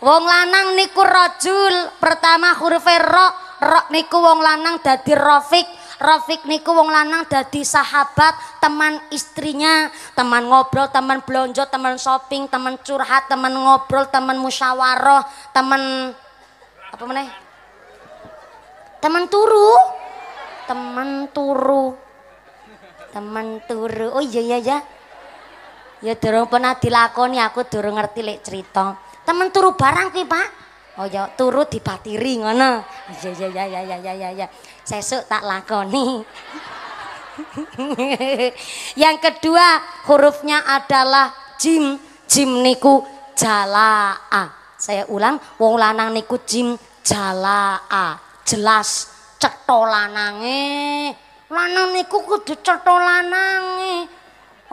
Wong lanang niku rojul pertama huruf rok rok niku wong lanang dadi rofik Rafiq niku wong lanang dadi sahabat, teman istrinya, teman ngobrol, teman blonjo, teman shopping, teman curhat, teman ngobrol, teman musyawarah, teman apa meneh? Teman turu. Teman turu. Teman turu. Oh iya iya ya. Ya durung pernah dilakoni aku durung ngerti lek cerita. Teman turu barang kuwi, Pak. Oh ya, turu dipatiri ngono. Iya iya iya iya iya iya. iya, iya sesuk tak lakoni yang kedua hurufnya adalah jim jim niku jalaa saya ulang wong lanang niku jim jalaa jelas cetho lanange lanang niku kudu cetho lanange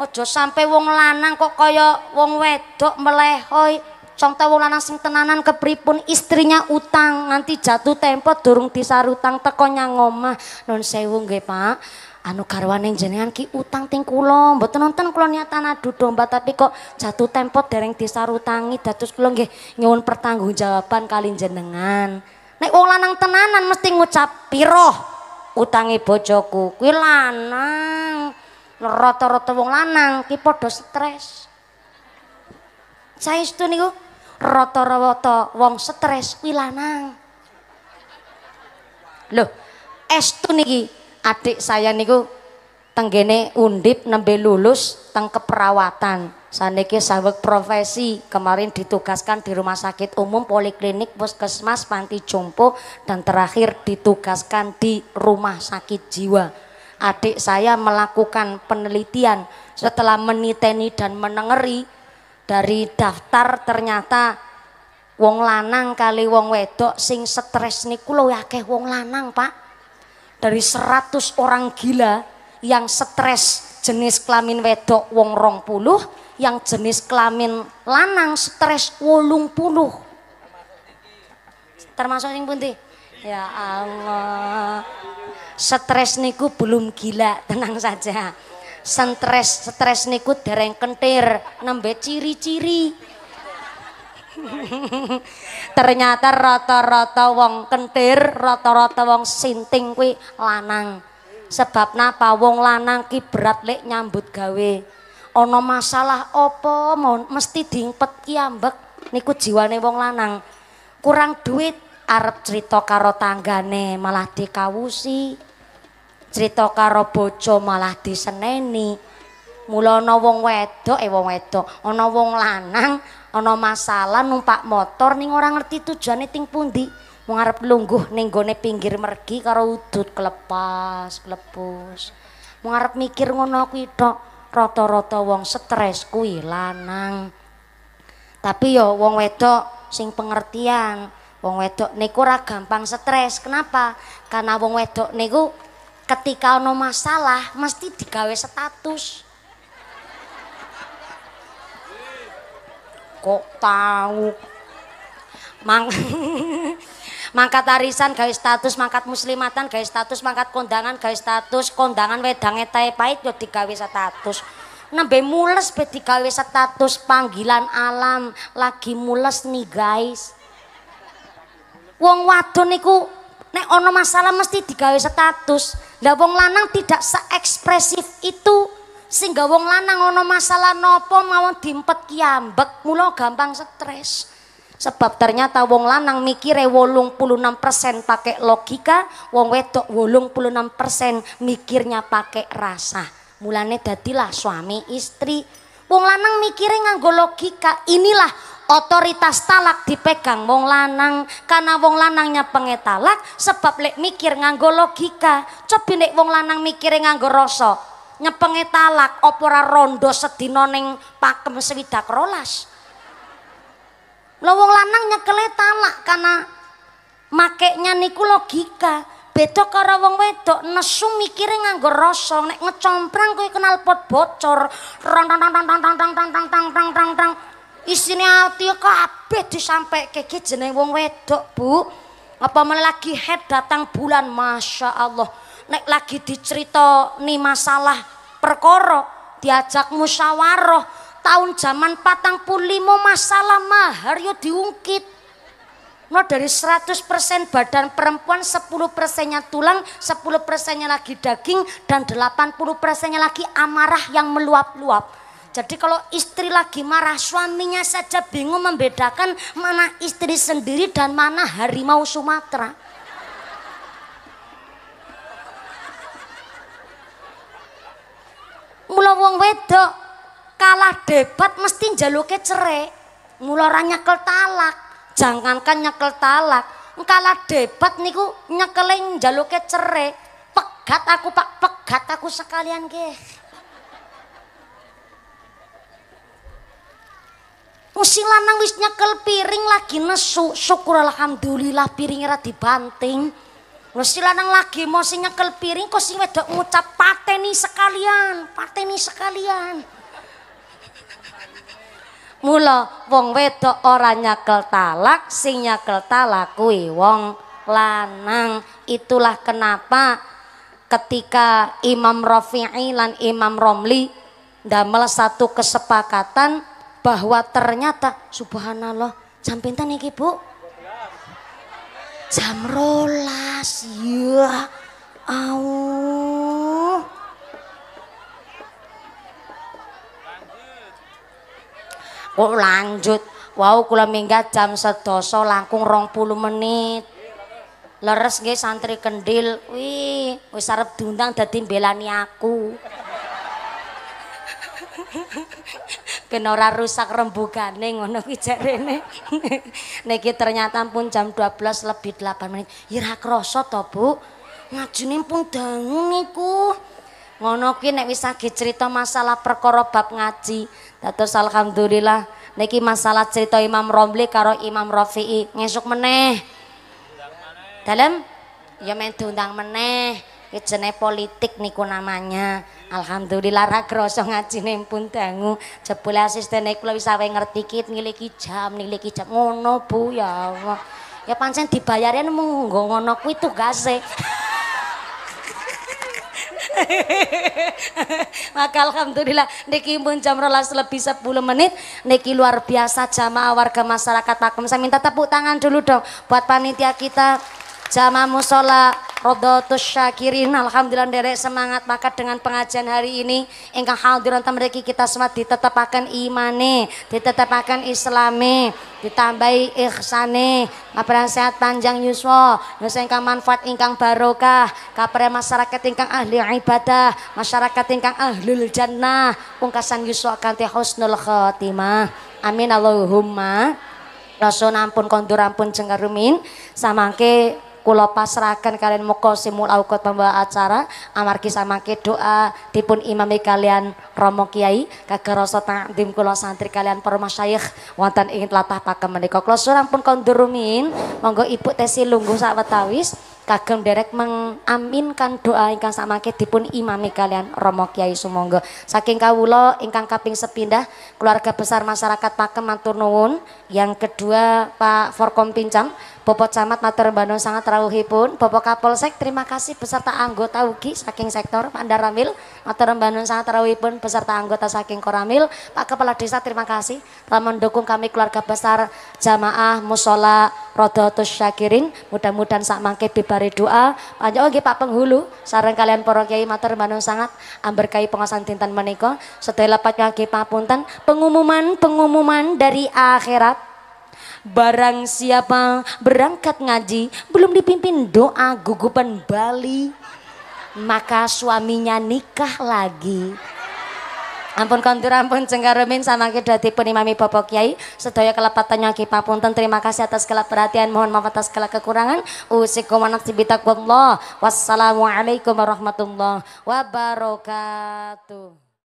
aja sampai wong lanang kok kaya wong wedok melehoi Contoh wong lanang sing tenanan kepripun istrinya utang, nanti jatuh tempo durung disarutang teko nyang omah. Nun sewu nggih, Pak. Anu garwane jenengan ki utang ting kula, mboten nonton kula niatan adu domba tapi kok jatuh tempo dereng disarutangi dados kula nggih nyuwun pertanggungjawaban kali jenengan. Nek wong lanang tenanan mesti ngucap piro utangi bojoku. Kuwi lanang. Rata-rata wong lanang ki padha stres. itu niku roto-roto wong stres wilanang. loh es tuh nih, adik saya niku tenggene undip nembe lulus teng keperawatan. Saniki sawek profesi, kemarin ditugaskan di rumah sakit umum poliklinik puskesmas panti jompo dan terakhir ditugaskan di rumah sakit jiwa. Adik saya melakukan penelitian setelah meniteni dan menengeri dari daftar ternyata wong lanang kali wong wedok sing stres niku ya akeh wong lanang, Pak. Dari 100 orang gila yang stres jenis kelamin wedok wong rong puluh, yang jenis kelamin lanang stres wolung puluh. Termasuk yang penting? Ya Allah. Stres niku belum gila, tenang saja stres stres niku dereng kentir nembe ciri-ciri ternyata rata-rata wong kentir rata-rata wong sinting kuwi lanang sebab napa wong lanang ki berat lek nyambut gawe ono masalah apa mon mesti diimpet kiambek ambek niku jiwane wong lanang kurang duit arep cerita karo tanggane malah dikawusi cerita karo bojo malah diseneni mula ana wong wedok eh wong wedok ana wong lanang ana masalah numpak motor ning orang ngerti tujuane ting pundi wong arep lungguh ning gone pinggir mergi karo udut kelepas klepus wong arep mikir ngono kuwi tok rata-rata wong stres kuwi lanang tapi yo wong wedok sing pengertian wong wedok niku ora gampang stres kenapa karena wong wedok niku ketika ono masalah mesti digawe status kok tahu mang mangkat arisan gawe status mangkat muslimatan gawe status mangkat kondangan gawe status kondangan wedange tae pahit yo digawe status nembe mules be digawe status panggilan alam lagi mules nih guys wong wadon niku Nek ono masalah mesti digawe status. Ndak wong lanang tidak seekspresif itu sehingga wong lanang ono masalah nopo mawon dimpet kiambek mulo gampang stres. Sebab ternyata wong lanang mikire wolung puluh enam persen pakai logika, wong wedok wolung puluh enam persen mikirnya pakai rasa. Mulane dadilah suami istri. Wong lanang mikire nganggo logika, inilah otoritas talak dipegang wong lanang karena wong lanangnya pengetalak sebab lek mikir nganggo logika coba nek wong lanang mikir nganggo rasa nyepenge talak opora rondo sedino ning pakem sewidak rolas Lo wong lanang nyekele talak karena makeknya niku logika beda karo wong wedok nesu mikire nganggo rasa nek ngecomprang kuwi kenal pot bocor rong tang tang tang tang tang tang tang tang tang tang isine ati kabeh disampaike iki jeneng wong wedok, Bu. Apa men lagi head datang bulan, Masya Allah. Nek lagi nih masalah perkara, diajak musyawarah, tahun zaman patang pulimo masalah mahar yo diungkit. No dari 100% badan perempuan 10 persennya tulang, 10 persennya lagi daging, dan 80 persennya lagi amarah yang meluap-luap. Jadi kalau istri lagi marah, suaminya saja bingung membedakan mana istri sendiri dan mana harimau Sumatera. Mula wong wedok kalah debat mesti njaluke cerai. Mula ora nyekel talak, jangankan nyekel talak, kalah debat niku nyekeling njaluke cerai. Pegat aku Pak, pegat aku sekalian nggih. Wong sing lanang wis nyekel piring lagi nesu, syukur alhamdulillah piringe ra dibanting. Wong sing lanang lagi mau sing nyekel piring kok sing wedok ngucap pateni sekalian, pateni sekalian. Mula wong wedok ora nyekel talak, sing nyekel talak kuwi wong lanang. Itulah kenapa ketika Imam Rafi'i lan Imam Romli ndamel satu kesepakatan bahwa ternyata subhanallah jam pinten iki Bu? Jam rolas ya. Au. Oh lanjut? wow, kula minggat jam sedoso langkung rong puluh menit. Leres nggih santri kendil. Wih, wis arep diundang dadi belani aku. ben ora rusak rembugane ngono kuwi rene Niki ternyata pun jam 12 lebih 8 menit. Ya ra krasa to, Bu. Ngajune pun dangu niku. Ngono kuwi nek wis cerita masalah perkara bab ngaji. Dados alhamdulillah niki masalah cerita Imam Romli karo Imam Rafi'i ngesuk meneh. dalam ya men diundang meneh iki jenenge politik niku namanya. Alhamdulillah ra krasa ngajine pun dangu. Jebule asistene kula wis awe ngerti kit ngiliki jam, ngiliki jam. Ngono Bu ya Allah. Ya pancen dibayarin mung nggo ngono kuwi tugase. Maka alhamdulillah niki pun jam rolas lebih 10 menit niki luar biasa jamaah warga masyarakat Pakem. Saya minta tepuk tangan dulu dong buat panitia kita. Jama musola Rodotus Syakirin Alhamdulillah derek semangat maka dengan pengajian hari ini hadir hadiran mereka kita semua ditetapkan imane ditetapkan islame Ditambahi ikhsane Kabaran sehat panjang yuswa Nusa ingkang manfaat ingkang barokah kapre masyarakat ingkang ahli ibadah Masyarakat ingkang ahlul jannah Ungkasan yuswa kanti husnul khotimah Amin Allahumma Rasul ampun kondur ampun jengkarumin Samangke kula pasrahaken kalian moko simul awkot pembawa acara amargi samangke doa dipun imami kalian Romo Kiai kagerasa takdim kula santri kalian para masyayikh wonten ing latah pakem menika kula surang pun kondurumin monggo Ibu Tesi lungguh wetawis kagem derek mengaminkan doa ingkang samangke dipun imami kalian Romo Kiai Sumangga. Saking kawula ingkang kaping sepindah keluarga besar masyarakat Pakem matur Yang kedua Pak Forkom pincang. Bapak Camat Matur Bandung sangat pun, Bapak Kapolsek terima kasih beserta anggota UGI saking sektor Pak Daramil, Matur Bandung sangat pun beserta anggota saking Koramil, Pak Kepala Desa terima kasih telah mendukung kami keluarga besar jamaah musola Rodotus Syakirin, mudah-mudahan sak mangke bibari doa, panjang oke Pak Penghulu, saran kalian para kiai Matur Bandung sangat amberkai pengasan menikah setelah sedaya lapat Pak Punten pengumuman-pengumuman dari akhirat Barang siapa berangkat ngaji belum dipimpin doa gugupan Bali maka suaminya nikah lagi. Ampun kontur ampun cengkaremin sama kita nih mami popok kiai sedaya kelepatannya kipapunten terima kasih atas kela perhatian mohon maaf atas kela kekurangan usikum anakti bitakwallah wassalamualaikum warahmatullahi wabarakatuh